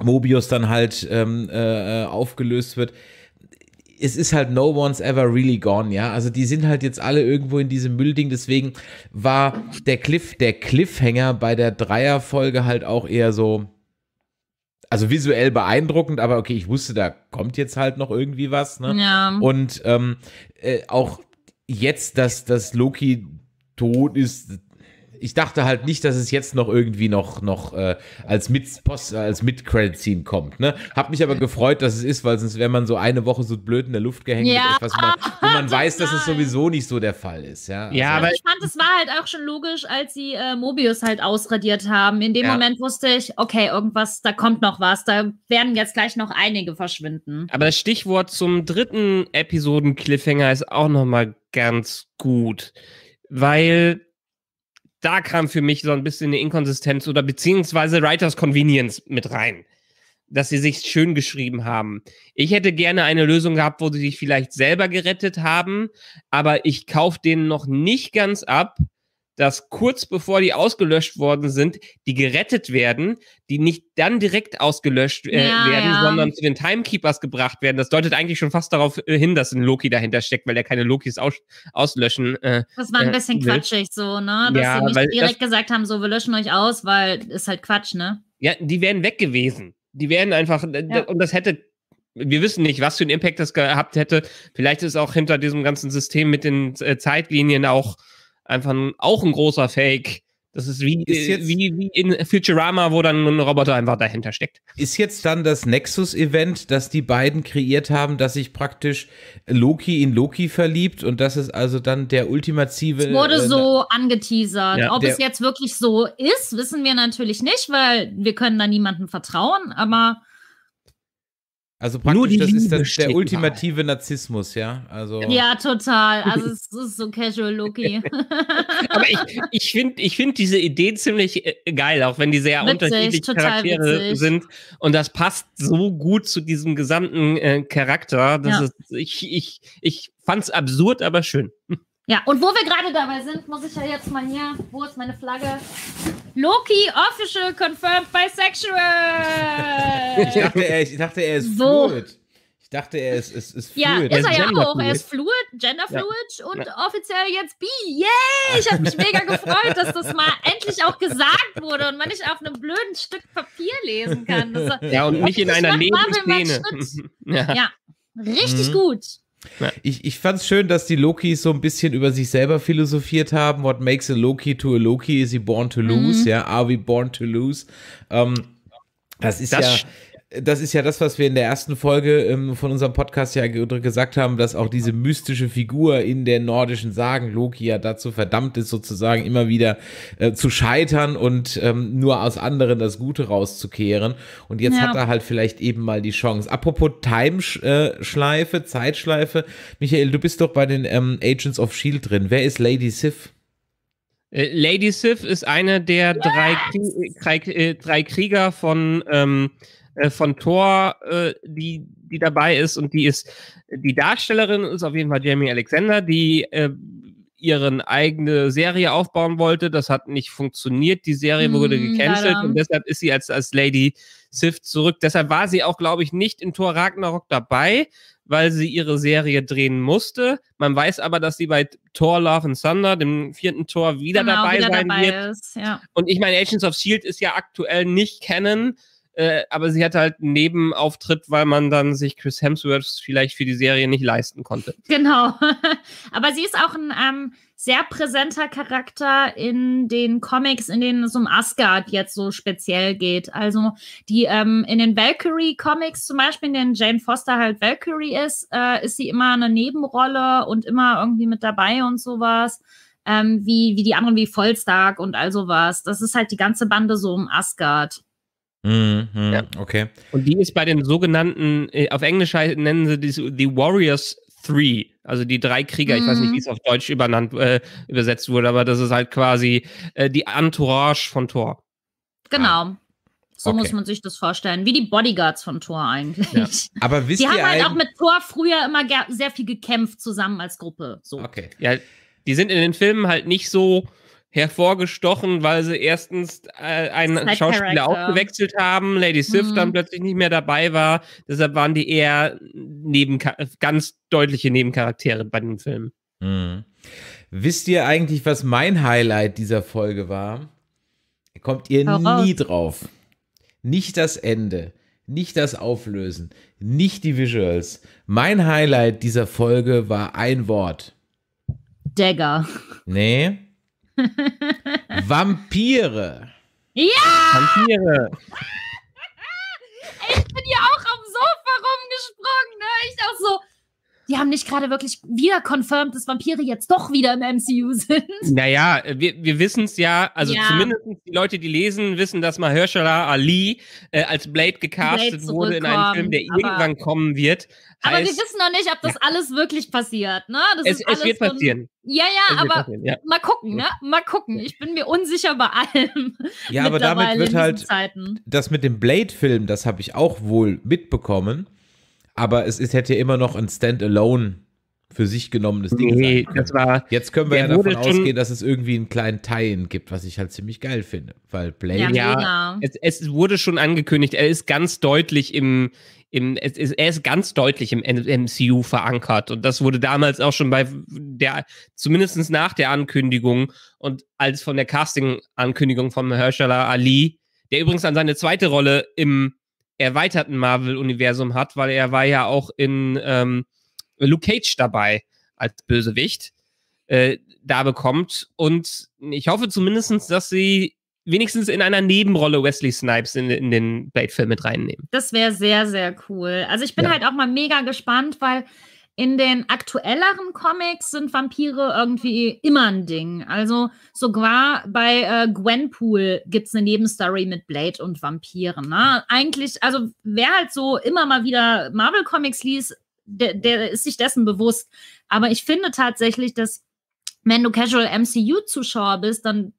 Mobius dann halt ähm, äh, äh, aufgelöst wird, es ist halt no one's ever really gone, ja. Also die sind halt jetzt alle irgendwo in diesem Müllding, deswegen war der Cliff, der Cliffhanger bei der Dreierfolge halt auch eher so, also visuell beeindruckend, aber okay, ich wusste, da kommt jetzt halt noch irgendwie was, ne? Ja. Und ähm, äh, auch jetzt, dass, dass Loki tot ist, ich dachte halt nicht, dass es jetzt noch irgendwie noch, noch äh, als mit Post, äh, als mit Credit Scene kommt. Ne? Hab mich aber gefreut, dass es ist, weil sonst wäre man so eine Woche so blöd in der Luft gehängt, ja. etwas, man, wo man weiß, dass es sowieso nicht so der Fall ist. Ja, ja also, aber ich fand, es war halt auch schon logisch, als sie äh, Mobius halt ausradiert haben. In dem ja. Moment wusste ich, okay, irgendwas, da kommt noch was, da werden jetzt gleich noch einige verschwinden. Aber das Stichwort zum dritten Episoden Cliffhanger ist auch nochmal ganz gut, weil da kam für mich so ein bisschen eine Inkonsistenz oder beziehungsweise Writers Convenience mit rein, dass sie sich schön geschrieben haben. Ich hätte gerne eine Lösung gehabt, wo sie sich vielleicht selber gerettet haben, aber ich kaufe denen noch nicht ganz ab, dass kurz bevor die ausgelöscht worden sind, die gerettet werden, die nicht dann direkt ausgelöscht äh, ja, werden, ja. sondern zu den Timekeepers gebracht werden. Das deutet eigentlich schon fast darauf äh, hin, dass ein Loki dahinter steckt, weil er keine Lokis aus auslöschen. Äh, das war ein äh, bisschen äh, quatschig so, ne? Dass ja, sie nicht direkt gesagt haben, so, wir löschen euch aus, weil ist halt Quatsch, ne? Ja, die wären weg gewesen. Die wären einfach, und das hätte wir wissen nicht, was für einen Impact das gehabt hätte. Vielleicht ist auch hinter diesem ganzen System mit den äh, Zeitlinien auch einfach auch ein großer Fake. Das ist wie, ist jetzt, wie, wie in Futurama, wo dann ein Roboter einfach dahinter steckt. Ist jetzt dann das Nexus-Event, das die beiden kreiert haben, dass sich praktisch Loki in Loki verliebt und das ist also dann der ultimative. Es wurde äh, so angeteasert. Ja, Ob es jetzt wirklich so ist, wissen wir natürlich nicht, weil wir können da niemandem vertrauen, aber also praktisch, das Liebe ist der, der ultimative mal. Narzissmus, ja? Also ja, total. Also es <laughs> ist so casual Loki. <laughs> Aber ich, ich finde ich find diese Idee ziemlich äh, geil, auch wenn die sehr witzig, unterschiedliche Charaktere witzig. sind. Und das passt so gut zu diesem gesamten äh, Charakter. Das ja. ist, ich ich, ich fand es absurd, aber schön. <laughs> Ja, und wo wir gerade dabei sind, muss ich ja jetzt mal hier, wo ist meine Flagge? Loki official confirmed bisexual. ich dachte, er, ich dachte, er ist so. fluid. Ich dachte, er ist, ist, ist fluid. Ja, ist er, ist er ja auch. Er ist fluid, genderfluid ja. und ja. offiziell jetzt bi. Yay! Yeah! Ich habe mich mega gefreut, dass das mal endlich auch gesagt wurde und man nicht auf einem blöden Stück Papier lesen kann. Das ja, und nicht in einer Nebenszene. <laughs> Ja. ja, richtig mhm. gut. Ja. Ich, ich fand es schön, dass die Lokis so ein bisschen über sich selber philosophiert haben. What makes a Loki to a Loki? Is he born to lose? Mhm. Ja, are we born to lose? Ähm, das ist das ja das ist ja das, was wir in der ersten Folge ähm, von unserem Podcast ja gesagt haben, dass auch diese mystische Figur in der nordischen Sagen Loki ja dazu verdammt ist, sozusagen immer wieder äh, zu scheitern und ähm, nur aus anderen das Gute rauszukehren. Und jetzt ja. hat er halt vielleicht eben mal die Chance. Apropos Timeschleife, äh, Zeitschleife. Michael, du bist doch bei den ähm, Agents of Shield drin. Wer ist Lady Sif? Äh, Lady Sif ist eine der drei, Krie drei, äh, äh, drei Krieger von ähm, äh, von Thor, äh, die, die dabei ist und die ist, die Darstellerin ist auf jeden Fall Jamie Alexander, die äh, ihren eigene Serie aufbauen wollte. Das hat nicht funktioniert. Die Serie mm, wurde gecancelt und deshalb ist sie als, als Lady Sif zurück. Deshalb war sie auch, glaube ich, nicht in Thor Ragnarok dabei, weil sie ihre Serie drehen musste. Man weiß aber, dass sie bei Thor Love and Thunder, dem vierten Tor, wieder genau, dabei wieder sein dabei wird. Ist, ja. Und ich meine, Agents of S.H.I.E.L.D. ist ja aktuell nicht kennen. Äh, aber sie hatte halt einen Nebenauftritt, weil man dann sich Chris Hemsworth vielleicht für die Serie nicht leisten konnte. Genau. <laughs> aber sie ist auch ein ähm, sehr präsenter Charakter in den Comics, in denen es um Asgard jetzt so speziell geht. Also die ähm, in den Valkyrie-Comics zum Beispiel, in denen Jane Foster halt Valkyrie ist, äh, ist sie immer eine Nebenrolle und immer irgendwie mit dabei und sowas. Ähm, wie, wie die anderen wie Volstark und all sowas. Das ist halt die ganze Bande so um Asgard. Mhm, mhm, ja. Okay. Und die ist bei den sogenannten, äh, auf Englisch nennen sie die, die Warriors Three, also die drei Krieger, ich weiß nicht, mhm. wie es auf Deutsch übernannt, äh, übersetzt wurde, aber das ist halt quasi äh, die Entourage von Thor. Genau. Ah. So okay. muss man sich das vorstellen, wie die Bodyguards von Thor eigentlich. Ja. Aber wisst Die haben halt auch mit Thor früher immer sehr viel gekämpft zusammen als Gruppe. So. Okay. Ja, die sind in den Filmen halt nicht so hervorgestochen, weil sie erstens äh, einen halt Schauspieler Character. ausgewechselt haben, Lady Sif mhm. dann plötzlich nicht mehr dabei war. Deshalb waren die eher Nebenka ganz deutliche Nebencharaktere bei den Filmen. Mhm. Wisst ihr eigentlich, was mein Highlight dieser Folge war? Kommt ihr Hau nie drauf. Nicht das Ende, nicht das Auflösen, nicht die Visuals. Mein Highlight dieser Folge war ein Wort. Dagger. Nee. <laughs> Vampire. Ja! Vampire. <laughs> Ich bin ja auch am Sofa rumgesprungen, ne? Ich auch so, die haben nicht gerade wirklich wieder confirmed, dass Vampire jetzt doch wieder im MCU sind. Naja, wir, wir wissen es ja, also ja. zumindest die Leute, die lesen, wissen, dass Mahershala Ali äh, als Blade gecastet Blade wurde in einem Film, der irgendwann kommen wird. Heißt, aber wir wissen noch nicht, ob das ja. alles wirklich passiert, ne? Das es, ist alles es wird passieren. Ja, ja, aber ja. mal gucken, ne? Mal gucken. Ich bin mir unsicher bei allem. Ja, aber damit wird halt Zeiten. das mit dem Blade-Film, das habe ich auch wohl mitbekommen, aber es ist, hätte ja immer noch ein Standalone für sich genommenes Ding. Nee, das war. Jetzt können wir ja davon ausgehen, dass es irgendwie einen kleinen Tie-In gibt, was ich halt ziemlich geil finde, weil Blade. Ja, ja genau. es, es, wurde schon angekündigt, er ist ganz deutlich im. Im, es, es, er ist ganz deutlich im MCU verankert und das wurde damals auch schon bei der, zumindest nach der Ankündigung und als von der Casting-Ankündigung von Mahershala Ali, der übrigens an seine zweite Rolle im erweiterten Marvel-Universum hat, weil er war ja auch in ähm, Luke Cage dabei als Bösewicht, äh, da bekommt. Und ich hoffe zumindestens, dass sie wenigstens in einer Nebenrolle Wesley Snipes in, in den Blade-Film mit reinnehmen. Das wäre sehr, sehr cool. Also ich bin ja. halt auch mal mega gespannt, weil in den aktuelleren Comics sind Vampire irgendwie immer ein Ding. Also sogar bei äh, Gwenpool gibt es eine Nebenstory mit Blade und Vampiren. Ne? Eigentlich, also wer halt so immer mal wieder Marvel Comics liest, der, der ist sich dessen bewusst. Aber ich finde tatsächlich, dass wenn du Casual MCU-Zuschauer bist, dann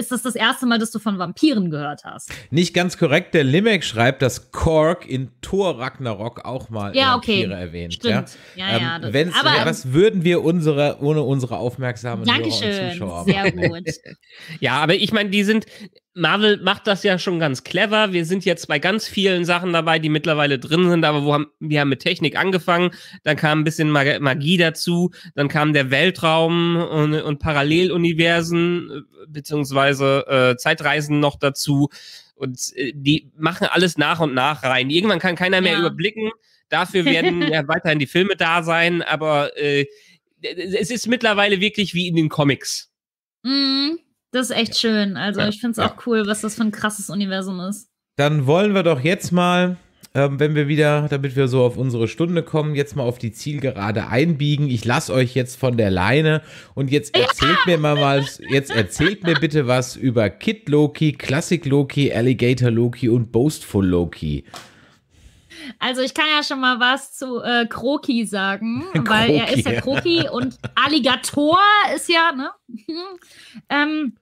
ist das das erste Mal, dass du von Vampiren gehört hast. Nicht ganz korrekt. Der Limek schreibt, dass Kork in Thor Ragnarok auch mal ja, Vampire erwähnt. Stimmt. Ja, ähm, ja, ja wenn's, aber, ähm, was würden wir unsere, ohne unsere aufmerksamen Dankeschön, Hörer und Zuschauer sehr gut. <laughs> ja, aber ich meine, die sind, Marvel macht das ja schon ganz clever. Wir sind jetzt bei ganz vielen Sachen dabei, die mittlerweile drin sind, aber wo haben, wir haben mit Technik angefangen, dann kam ein bisschen Magie dazu, dann kam der Weltraum und, und Paralleluniversen beziehungsweise äh, Zeitreisen noch dazu und äh, die machen alles nach und nach rein. Irgendwann kann keiner mehr ja. überblicken. Dafür <laughs> werden ja weiterhin die Filme da sein, aber äh, es ist mittlerweile wirklich wie in den Comics. Mhm. Das ist echt schön. Also ja, ich finde es ja. auch cool, was das für ein krasses Universum ist. Dann wollen wir doch jetzt mal, ähm, wenn wir wieder, damit wir so auf unsere Stunde kommen, jetzt mal auf die Zielgerade einbiegen. Ich lasse euch jetzt von der Leine und jetzt erzählt ja. mir mal was, jetzt erzählt mir bitte was über Kid Loki, Classic Loki, Alligator Loki und Boastful Loki. Also ich kann ja schon mal was zu äh, Kroki sagen, <laughs> weil Kroki. er ist ja Kroki und Alligator ist ja, ne? <laughs> ähm,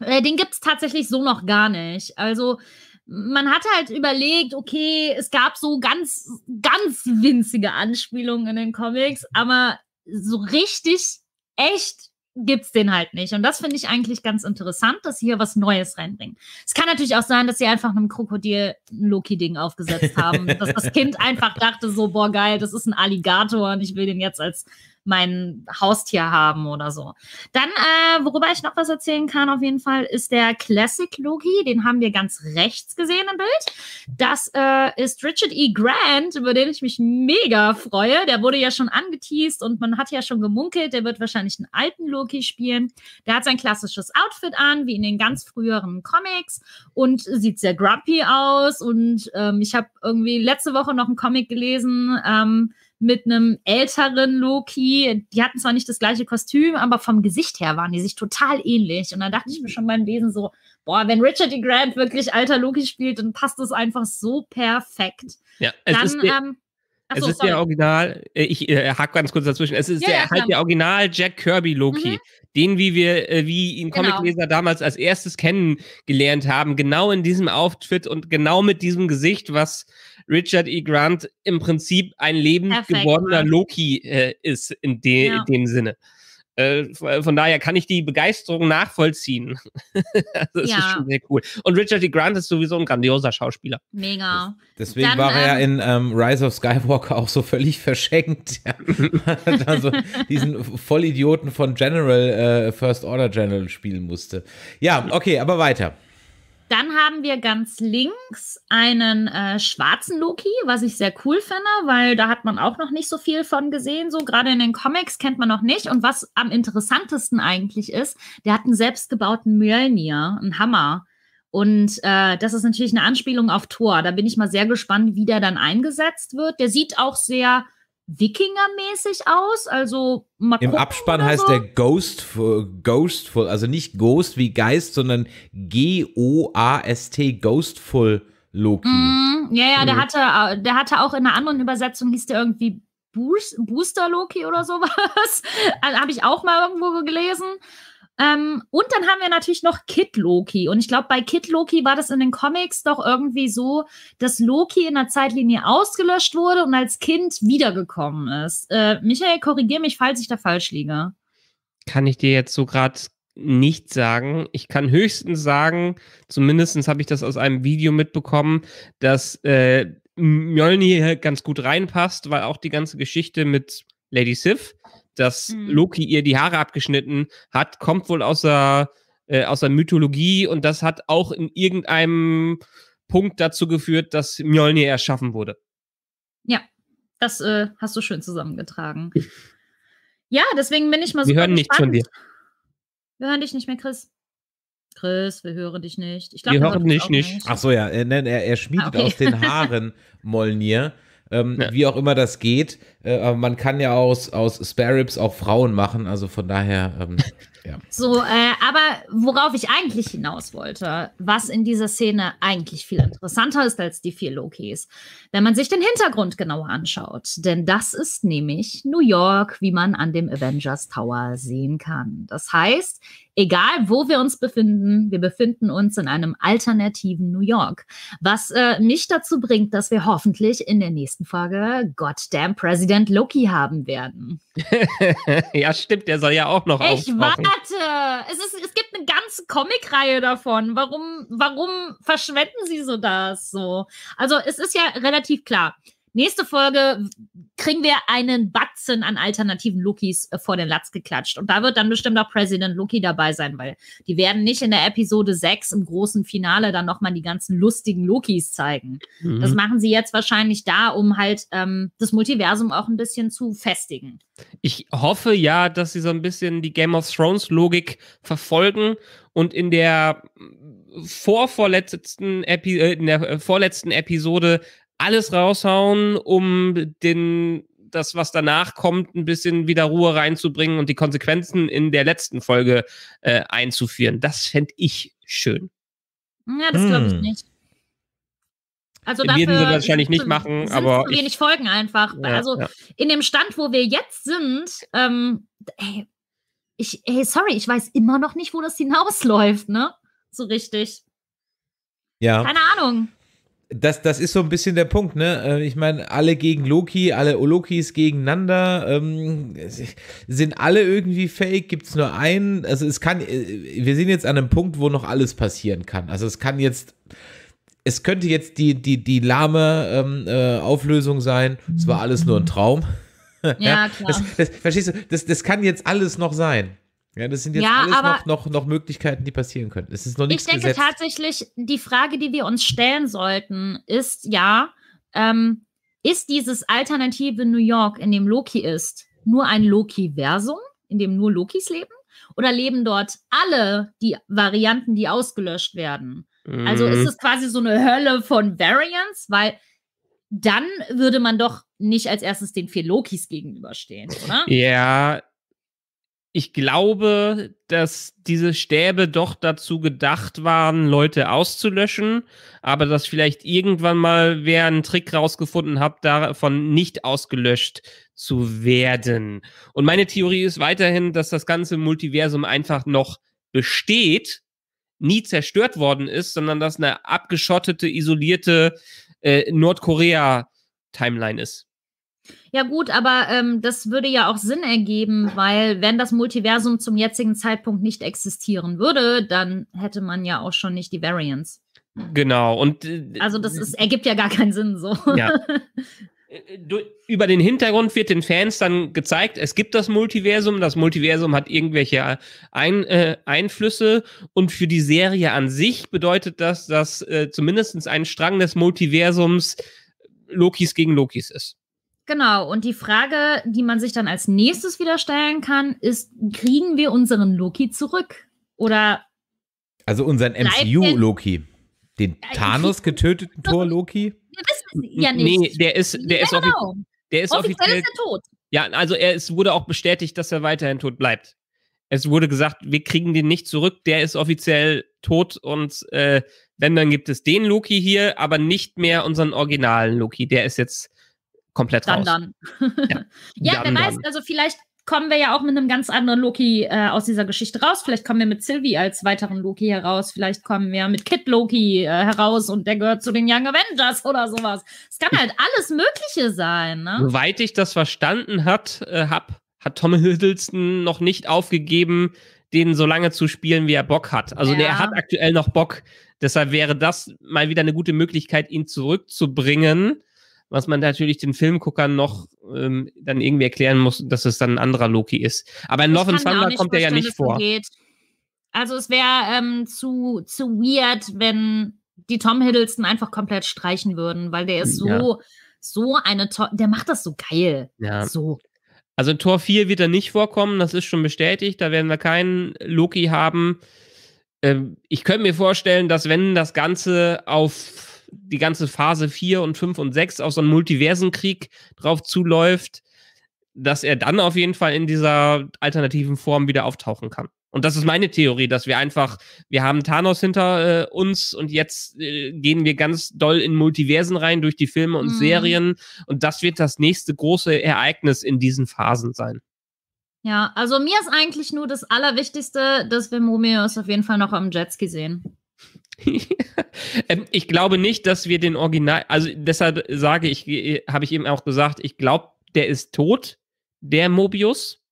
äh, den gibt es tatsächlich so noch gar nicht. Also man hat halt überlegt, okay, es gab so ganz, ganz winzige Anspielungen in den Comics, aber so richtig echt gibt's den halt nicht. Und das finde ich eigentlich ganz interessant, dass sie hier was Neues reinbringen. Es kann natürlich auch sein, dass sie einfach einem Krokodil ein Loki-Ding aufgesetzt haben. dass das Kind <laughs> einfach dachte so, boah, geil, das ist ein Alligator und ich will den jetzt als mein Haustier haben oder so. Dann, äh, worüber ich noch was erzählen kann, auf jeden Fall, ist der Classic Loki. Den haben wir ganz rechts gesehen im Bild. Das äh, ist Richard E. Grant, über den ich mich mega freue. Der wurde ja schon angeteased und man hat ja schon gemunkelt, der wird wahrscheinlich einen alten Loki spielen. Der hat sein klassisches Outfit an, wie in den ganz früheren Comics und sieht sehr grumpy aus. Und ähm, ich habe irgendwie letzte Woche noch einen Comic gelesen, ähm, mit einem älteren Loki. Die hatten zwar nicht das gleiche Kostüm, aber vom Gesicht her waren die sich total ähnlich. Und dann dachte ich mir mhm. schon beim Lesen so, boah, wenn Richard E. Grant wirklich alter Loki spielt, dann passt das einfach so perfekt. Ja, es dann, ist der, ähm, es so, ist sorry. der Original, äh, ich äh, hack ganz kurz dazwischen, es ist ja, der, ja, halt der Original Jack Kirby Loki, mhm. den, wie wir, äh, wie ihn genau. Comicleser damals als erstes kennengelernt haben, genau in diesem Outfit und genau mit diesem Gesicht, was Richard E. Grant im Prinzip ein lebend gewordener Loki äh, ist, in, de ja. in dem Sinne. Äh, von daher kann ich die Begeisterung nachvollziehen. das <laughs> also, ja. ist schon sehr cool. Und Richard D. Grant ist sowieso ein grandioser Schauspieler. Mega. Deswegen Dann, war er ähm, ja in ähm, Rise of Skywalker auch so völlig verschenkt. also <laughs> diesen Vollidioten von General, äh, First Order General spielen musste. Ja, okay, aber weiter. Dann haben wir ganz links einen äh, schwarzen Loki, was ich sehr cool finde, weil da hat man auch noch nicht so viel von gesehen. So gerade in den Comics kennt man noch nicht. Und was am interessantesten eigentlich ist, der hat einen selbstgebauten Mjölnir, einen Hammer. Und äh, das ist natürlich eine Anspielung auf Thor. Da bin ich mal sehr gespannt, wie der dann eingesetzt wird. Der sieht auch sehr Wikinger-mäßig aus, also mal Im Abspann heißt so. der Ghost, Ghostful, also nicht Ghost wie Geist, sondern G-O-A-S-T, Ghostful Loki. Mm, ja, ja, der äh. hatte, äh, der hatte auch in einer anderen Übersetzung, hieß der irgendwie Booster Loki oder sowas. <laughs> Äh, Habe ich auch mal irgendwo gelesen. Ähm, und dann haben wir natürlich noch Kid Loki. Und ich glaube, bei Kid Loki war das in den Comics doch irgendwie so, dass Loki in der Zeitlinie ausgelöscht wurde und als Kind wiedergekommen ist. Äh, Michael, korrigier mich, falls ich da falsch liege. Kann ich dir jetzt so gerade nicht sagen. Ich kann höchstens sagen, zumindest habe ich das aus einem Video mitbekommen, dass äh, Mjolnir ganz gut reinpasst, weil auch die ganze Geschichte mit Lady Sif dass mhm. Loki ihr die Haare abgeschnitten hat, kommt wohl aus der, äh, aus der Mythologie und das hat auch in irgendeinem Punkt dazu geführt, dass Mjolnir erschaffen wurde. Ja, das äh, hast du schön zusammengetragen. ja, deswegen bin ich mal so. Wir hören nichts von dir. Wir hören dich nicht mehr, Chris. Chris, wir hören dich nicht. Ich glaub, wir hören dich nicht. nicht. Ach so, ja, äh, er, er, er schmiedet ah, okay. aus den <laughs> Haaren Mjolnir. Ähm, ja. Wie auch immer das geht. Äh, man kann ja aus, aus Spare Ribs auch Frauen machen. Also von daher ähm, <laughs> Ja. So, äh, aber worauf ich eigentlich hinaus wollte, was in dieser Szene eigentlich viel interessanter ist als die vier Lokis, wenn man sich den Hintergrund genauer anschaut. Denn das ist nämlich New York, wie man an dem Avengers Tower sehen kann. Das heißt, egal wo wir uns befinden, wir befinden uns in einem alternativen New York. Was äh, mich dazu bringt, dass wir hoffentlich in der nächsten Folge Goddamn President Loki haben werden. <laughs> ja, stimmt, der soll ja auch noch ich auftauchen. Monate! Es, ist, es gibt eine ganze Comicreihe davon. Warum, warum verschwenden sie so das so? Also, es ist ja relativ klar. Nächste Folge kriegen wir einen Batzen an alternativen Lokis äh, vor den Latz geklatscht. Und da wird dann bestimmt auch Präsident Loki dabei sein, weil die werden nicht in der Episode 6 im großen Finale dann nochmal die ganzen lustigen Lokis zeigen. Mhm. Das machen sie jetzt wahrscheinlich da, um halt ähm, das Multiversum auch ein bisschen zu festigen. Ich hoffe ja, dass sie so ein bisschen die Game of Thrones-Logik verfolgen und in der äh, vorvorletzten Epi äh, in der äh, vorletzten Episode alles raushauen, um den, das, was danach kommt, ein bisschen wieder Ruhe reinzubringen und die Konsequenzen in der letzten Folge äh, einzuführen. Das fände ich schön. Ja, das glaube ich hm. nicht. Also dafür, werden sie wahrscheinlich nicht machen, aber. Zu wenig ich, Folgen einfach. Ja, also ja. in dem Stand, wo wir jetzt sind, ähm, ey, ich, ey, sorry, ich weiß immer noch nicht, wo das hinausläuft, ne? So richtig. Ja. Keine Ahnung das, das ist so ein bisschen der Punkt, ne? Äh, ich meine, alle gegen Loki, alle Olokis gegeneinander. Ähm, sind alle irgendwie fake? Gibt es nur einen? Also, es kann, äh, wir sind jetzt an einem Punkt, wo noch alles passieren kann. Also, es kann jetzt, es könnte jetzt die, die, die lahme ähm, äh, Auflösung sein. Es war alles nur ein Traum. <laughs> Ja, klar. Das, das, verstehst du? Das, das kann jetzt alles noch sein. Ja, das sind jetzt ja, alles noch, noch, noch Möglichkeiten, die passieren können. Es ist noch nichts Ich denke gesetzt. tatsächlich, die Frage, die wir uns stellen sollten, ist ja, ähm, ist dieses alternative New York, in dem Loki ist, nur ein Loki-Versum, in dem nur Lokis leben? Oder leben dort alle die Varianten, die ausgelöscht werden? Mhm. Also ist mhm. es quasi so eine Hölle von Variants, weil dann würde man doch nicht als erstes den vier Lokis gegenüberstehen, oder? Ja, ich glaube, dass diese Stäbe doch dazu gedacht waren, Leute auszulöschen, aber dass vielleicht irgendwann mal wer einen Trick rausgefunden hat, davon nicht ausgelöscht zu werden. Und meine Theorie ist weiterhin, dass das ganze Multiversum einfach noch besteht, nie zerstört worden ist, sondern dass eine abgeschottete, isolierte äh, Nordkorea-Timeline ist. Ja gut, aber ähm, das würde ja auch Sinn ergeben, weil wenn das Multiversum zum jetzigen Zeitpunkt nicht existieren würde, dann hätte man ja auch schon nicht die Variants. Genau und äh, also das ist, ergibt ja gar keinen Sinn so. Ja. <laughs> Äh, äh, du, über den Hintergrund wird den Fans dann gezeigt, es gibt das Multiversum, das Multiversum hat irgendwelche äh, Ein, äh, Einflüsse und für die Serie an sich bedeutet das, dass äh, zumindest ein Strang des Multiversums Lokis gegen Lokis ist. Genau, und die Frage, die man sich dann als nächstes wieder stellen kann, ist, kriegen wir unseren Loki zurück? Oder. Also unseren MCU-Loki. Den Thanos <laughs> getöteten tor loki Wir wissen es ja nicht. Nee, der ist, der ja, ist, genau. offiziell, der ist offiziell, offiziell ist er tot. Ja, also er, es wurde auch bestätigt, dass er weiterhin tot bleibt. Es wurde gesagt, wir kriegen den nicht zurück, der ist offiziell tot und äh, wenn, dann gibt es den Loki hier, aber nicht mehr unseren originalen Loki. Der ist jetzt komplett dann, raus. Dann. ja, <laughs> ja dann, wer weiß, dann. also vielleicht kommen wir ja auch mit einem ganz anderen Loki äh, aus dieser Geschichte raus. Vielleicht kommen wir mit Sylvie als weiteren Loki heraus. Vielleicht kommen wir mit Kid Loki äh, heraus und der gehört zu den Young Avengers oder sowas. Es kann halt alles Mögliche sein. Ne? Soweit ich das verstanden hat, äh, hab, hat Tom Hiddleston noch nicht aufgegeben, den so lange zu spielen, wie er Bock hat. Also ja. er hat aktuell noch Bock. Deshalb wäre das mal wieder eine gute Möglichkeit, ihn zurückzubringen was man natürlich den Filmguckern noch ähm, dann irgendwie erklären muss, dass es dann ein anderer Loki ist. Aber in Love and Thunder kommt er ja nicht vor. Geht. Also es wäre ähm, zu, zu weird, wenn die Tom Hiddleston einfach komplett streichen würden, weil der ist hm, so, ja. so eine, to der macht das so geil. Ja. So. Also in Tor 4 wird er nicht vorkommen, das ist schon bestätigt, da werden wir keinen Loki haben. Ähm, ich könnte mir vorstellen, dass wenn das Ganze auf die ganze Phase 4 und 5 und 6 auf so einen Multiversenkrieg drauf zuläuft, dass er dann auf jeden Fall in dieser alternativen Form wieder auftauchen kann. Und das ist meine Theorie, dass wir einfach, wir haben Thanos hinter äh, uns und jetzt äh, gehen wir ganz doll in Multiversen rein durch die Filme und mhm. Serien. Und das wird das nächste große Ereignis in diesen Phasen sein. Ja, also mir ist eigentlich nur das Allerwichtigste, dass wir Mumius auf jeden Fall noch am Jetski sehen. <laughs> ähm, ich glaube nicht, dass wir den Original, also deshalb sage ich, äh, habe ich eben auch gesagt, ich glaube, der ist tot, der Mobius.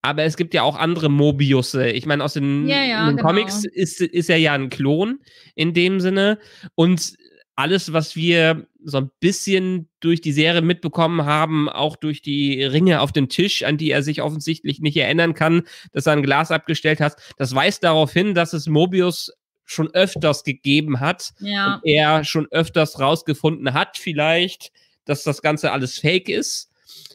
Aber es gibt ja auch andere Mobius. Ich meine, aus den, ja, ja, den genau. Comics ist, ist er ja ein Klon in dem Sinne. Und alles, was wir so ein bisschen durch die Serie mitbekommen haben, auch durch die Ringe auf dem Tisch, an die er sich offensichtlich nicht erinnern kann, dass er ein Glas abgestellt hat, das weist darauf hin, dass es Mobius schon öfters gegeben hat ja. und er schon öfters rausgefunden hat, vielleicht, dass das Ganze alles fake ist.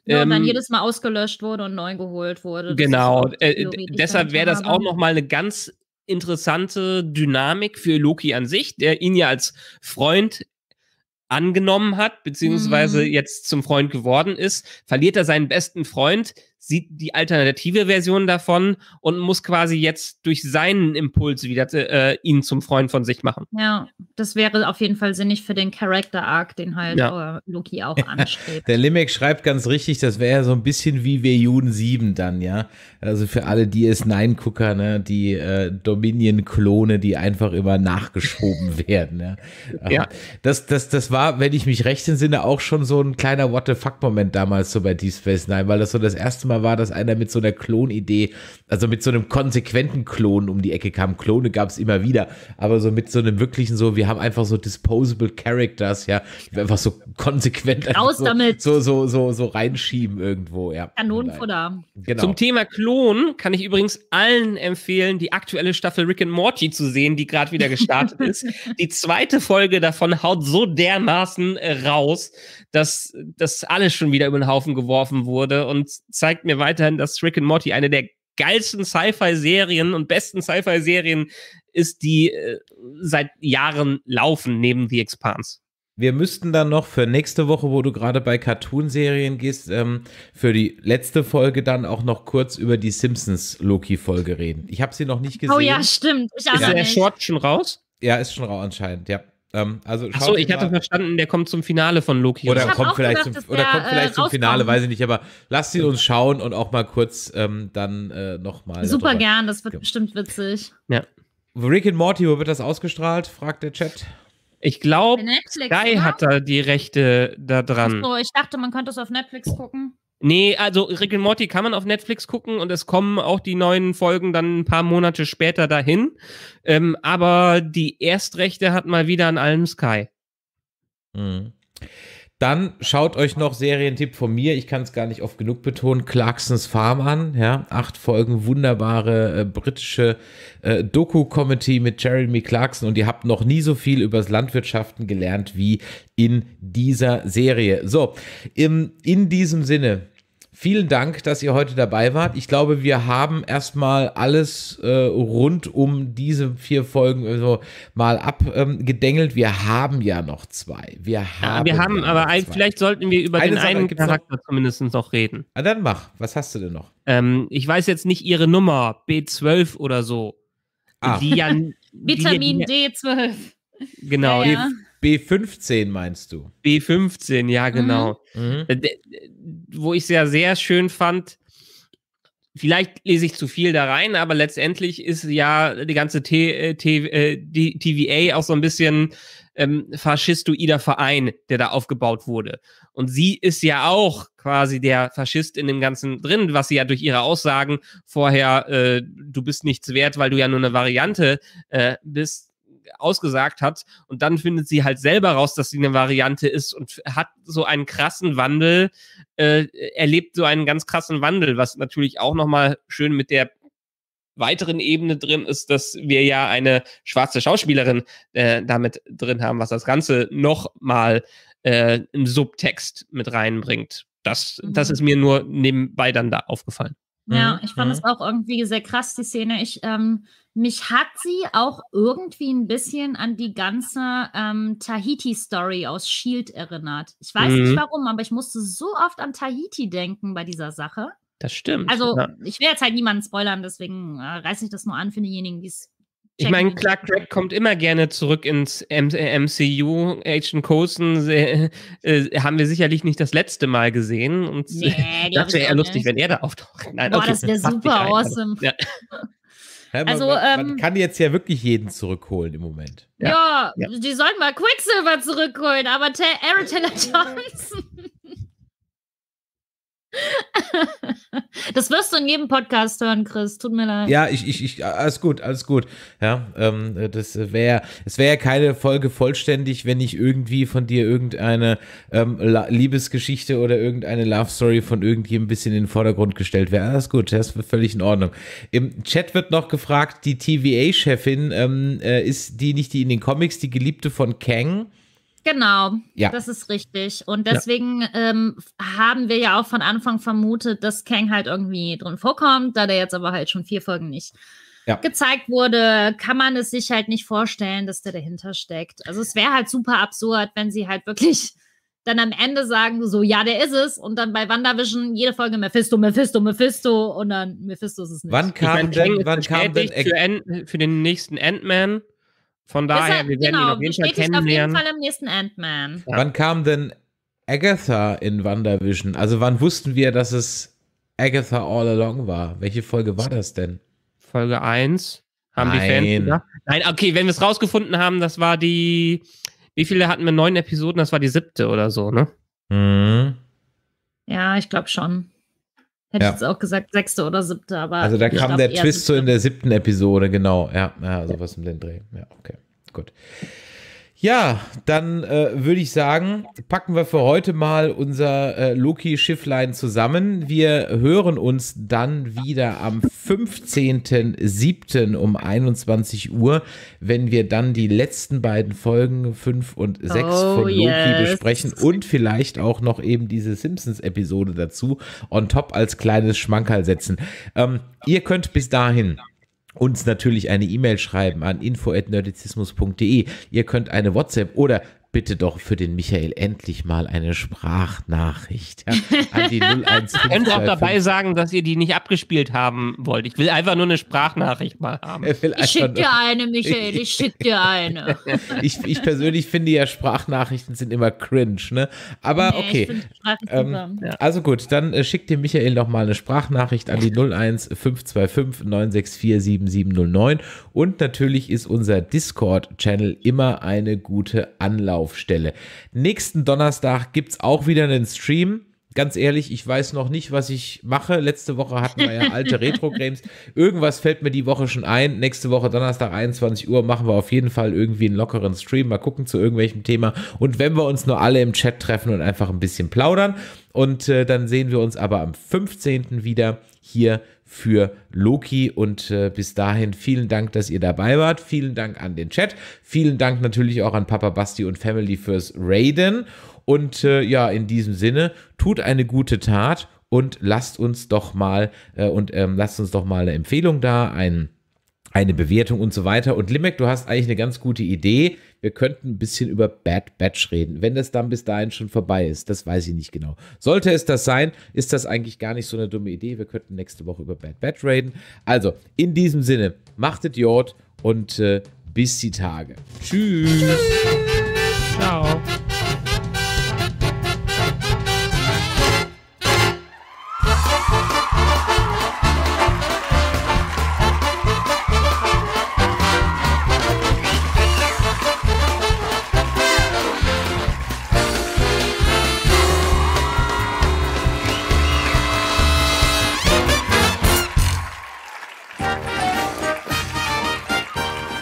Ja, ähm, und dann ähm, jedes Mal ausgelöscht wurde und neu geholt wurde. genau, äh, deshalb wäre das auch nochmal eine ganz interessante Dynamik für Loki an sich, der ihn ja als Freund angenommen hat, beziehungsweise mm. jetzt zum Freund geworden ist, verliert er seinen besten Freund, sieht die alternative Version davon und muss quasi jetzt durch seinen Impuls wieder äh, ihn zum Freund von sich machen. Ja, das wäre auf jeden Fall sinnig für den Character Arc, den halt ja. Äh, Loki auch <laughs> anstrebt. Der Limek schreibt ganz richtig, das wäre so ein bisschen wie wir Juden 7 dann, ja. Also für alle DS9-Gucker, ne, die äh, Dominion-Klone, die einfach immer nachgeschoben <laughs> werden. Ja. ja. Das, das, das war, wenn ich mich recht entsinne, auch schon so ein kleiner What the fuck-Moment damals so bei Deep Space Nine, weil das so das erste Mal Mal war, dass einer mit so einer Klonidee, also mit so einem konsequenten Klon um die Ecke kam. Klone gab es immer wieder, aber so mit so einem wirklichen so, wir haben einfach so disposable Characters, ja, die wir einfach so konsequent Raus so, damit. So, so, so, so reinschieben irgendwo, ja. Kanonenfutter. Genau. Zum Thema Klon kann ich übrigens allen empfehlen, die aktuelle Staffel Rick and Morty zu sehen, die gerade wieder gestartet <laughs> ist. Die zweite Folge davon haut so dermaßen äh, raus, dass das alles schon wieder über den Haufen geworfen wurde und zeigt sagt mir weiterhin, dass Rick and Morty eine der geilsten Sci-Fi-Serien und besten Sci-Fi-Serien ist, die äh, seit Jahren laufen neben The Expanse. Wir müssten dann noch für nächste Woche, wo du gerade bei Cartoon-Serien gehst, ähm, für die letzte Folge dann auch noch kurz über die Simpsons-Loki-Folge reden. Ich habe sie noch nicht gesehen. Oh ja, stimmt. ist der Short schon raus? Ja, ist schon raus anscheinend, ja. Ähm, also Achso, ich hatte verstanden, der kommt zum Finale von Loki. Oder kommt vielleicht, gedacht, zum, oder der, kommt vielleicht äh, zum Finale, weiß ich nicht, aber lasst ihn uns schauen und auch mal kurz ähm, dann äh, nochmal. Super darüber. gern, das wird ja. bestimmt witzig. Ja. Rick and Morty, wo wird das ausgestrahlt? fragt der Chat. Ich glaube, Sky oder? hat da die Rechte da dran. Achso, ich dachte, man könnte es auf Netflix gucken. Nee, also Rick und Morty kann man auf Netflix gucken und es kommen auch die neuen Folgen dann ein paar Monate später dahin. Ähm, aber die Erstrechte hat mal wieder an allem Sky. Mhm. Dann schaut euch noch Serientipp von mir, ich kann es gar nicht oft genug betonen, Clarksons Farm an. Ja, acht Folgen wunderbare äh, britische äh, Doku-Comedy mit Jeremy Clarkson und ihr habt noch nie so viel übers Landwirtschaften gelernt wie in dieser Serie. So, im, in diesem Sinne Vielen Dank, dass ihr heute dabei wart. Ich glaube, wir haben erstmal alles äh, rund um diese vier Folgen also mal abgedengelt. Ähm, wir haben ja noch zwei. Wir haben, ja, wir haben ja aber ein, vielleicht sollten wir über Eine den Sache, einen Charakter noch? zumindest noch reden. Ah, dann mach. Was hast du denn noch? Ähm, ich weiß jetzt nicht ihre Nummer, B12 oder so. Ah. Die ja, <laughs> Vitamin die, die, D12. Genau. Ja, ja. B15 meinst du? B15, ja, genau. Mhm. Äh, wo ich es ja sehr schön fand, vielleicht lese ich zu viel da rein, aber letztendlich ist ja die ganze T äh, T äh, T TVA auch so ein bisschen ähm, faschistoider Verein, der da aufgebaut wurde. Und sie ist ja auch quasi der Faschist in dem Ganzen drin, was sie ja durch ihre Aussagen vorher, äh, du bist nichts wert, weil du ja nur eine Variante äh, bist, ausgesagt hat. Und dann findet sie halt selber raus, dass sie eine Variante ist und hat so einen krassen Wandel, äh, erlebt so einen ganz krassen Wandel, was natürlich auch nochmal schön mit der weiteren Ebene drin ist, dass wir ja eine schwarze Schauspielerin äh, damit drin haben, was das Ganze nochmal äh, im Subtext mit reinbringt. Das, das mhm. ist mir nur nebenbei dann da aufgefallen. Ja, mhm, ich fand mhm. es auch irgendwie sehr krass, die Szene. Ich, ähm, mich hat sie auch irgendwie ein bisschen an die ganze ähm, Tahiti-Story aus Shield erinnert. Ich weiß mhm. nicht warum, aber ich musste so oft an Tahiti denken bei dieser Sache. Das stimmt. Also, ja. ich will jetzt halt niemanden spoilern, deswegen äh, reiße ich das nur an für diejenigen, die es ich meine, Clark Gregg kommt immer gerne zurück ins MCU. Äh, Agent Coulson äh, äh, haben wir sicherlich nicht das letzte Mal gesehen. Und nee, <laughs> das wäre eher lustig, nicht. wenn er da auftaucht. Nein, Boah, okay, das wäre super also, awesome. ja. also, man, man, ähm, man, kann jetzt ja wirklich jeden zurückholen im Moment. Ja, ja. die sollen mal Quicksilver zurückholen, aber Aaron Taylor Johnson. <laughs> Das wirst du in jedem Podcast hören, Chris. Tut mir leid. Ja, ich, ich, ich alles gut, alles gut. Ja, ähm, das wäre, es wäre keine Folge vollständig, wenn ich irgendwie von dir irgendeine ähm, Liebesgeschichte oder irgendeine Love Story von irgendjemandem ein bisschen in den Vordergrund gestellt wäre. Alles gut, das ist völlig in Ordnung. Im Chat wird noch gefragt, die TVA-Chefin ähm, äh, ist die nicht die in den Comics, die Geliebte von Kang? Genau, ja. das ist richtig. Und deswegen ja. ähm, haben wir ja auch von Anfang vermutet, dass Kang halt irgendwie drin vorkommt, da der jetzt aber halt schon vier Folgen nicht ja. gezeigt wurde, kann man es sich halt nicht vorstellen, dass der dahinter steckt. Also es wäre halt super absurd, wenn sie halt wirklich dann am Ende sagen, so, ja, der ist es. Und dann bei WandaVision jede Folge Mephisto, Mephisto, Mephisto und dann Mephisto ist es nicht. Wann kam ich mein, denn, wann kam denn für, für den nächsten Ant-Man? Von daher, er, wir werden genau, ihn auf jeden Fall kennenlernen. Auf jeden Fall im nächsten Ant-Man. Ja. Wann kam denn Agatha in WandaVision? Also wann wussten wir, dass es Agatha all along war? Welche Folge war das denn? Folge 1. Haben Nein. die Fans gedacht? Nein, okay, wenn wir es rausgefunden haben, das war die. Wie viele hatten wir? Neun Episoden, das war die siebte oder so, ne? Mhm. Ja, ich glaube schon. Hätte ja. ich jetzt auch gesagt, sechste oder siebte, aber. Also da kam der Twist so in der siebten Episode, genau. Ja, ja sowas also den Dreh. Ja, okay. Gut. Ja, dann äh, würde ich sagen, packen wir für heute mal unser äh, Loki-Schifflein zusammen. Wir hören uns dann wieder am 15.07. um 21 Uhr, wenn wir dann die letzten beiden Folgen 5 und 6 oh, von Loki yes. besprechen und vielleicht auch noch eben diese Simpsons-Episode dazu on top als kleines Schmankerl setzen. Ähm, ihr könnt bis dahin uns natürlich eine E-Mail schreiben an info.nerdizismus.de. Ihr könnt eine WhatsApp oder bitte doch für den Michael endlich mal eine Sprachnachricht. Ja, an die 01525. Könnt auch dabei sagen, dass ihr die nicht abgespielt haben wollt. Ich will einfach nur eine Sprachnachricht mal haben. Ich schicke dir eine, Michael, ich schicke dir eine. <laughs> ich, ich, persönlich finde ja, Sprachnachrichten sind immer cringe, ne? Aber nee, okay. Ähm, Also gut, dann äh, schickt dem Michael doch mal eine Sprachnachricht an die 01525 964 7709 und natürlich ist unser Discord-Channel immer eine gute Anlauf aufstelle. Nächsten Donnerstag gibt es auch wieder einen Stream. Ganz ehrlich, ich weiß noch nicht, was ich mache. Letzte Woche hatten wir ja alte <laughs> Retro-Games. Irgendwas fällt mir die Woche schon ein. Nächste Woche Donnerstag 21 Uhr machen wir auf jeden Fall irgendwie einen lockeren Stream. Mal gucken zu irgendwelchem Thema. Und wenn wir uns nur alle im Chat treffen und einfach ein bisschen plaudern. Und äh, dann sehen wir uns aber am 15. wieder hier für Loki. Und äh, bis dahin vielen Dank, dass ihr dabei wart. Vielen Dank an den Chat. Vielen Dank natürlich auch an Papa Basti und Family fürs Raiden. Und äh, ja, in diesem Sinne, tut eine gute Tat und lasst uns doch mal äh, und ähm, lasst uns doch mal eine Empfehlung da, ein, eine Bewertung und so weiter. Und Limek, du hast eigentlich eine ganz gute Idee wir könnten ein bisschen über Bad Batch reden, wenn das dann bis dahin schon vorbei ist. Das weiß ich nicht genau. Sollte es das sein, ist das eigentlich gar nicht so eine dumme Idee. Wir könnten nächste Woche über Bad Batch reden. Also, in diesem Sinne, machtet Jod und äh, bis die Tage. Tschüss. Ciao.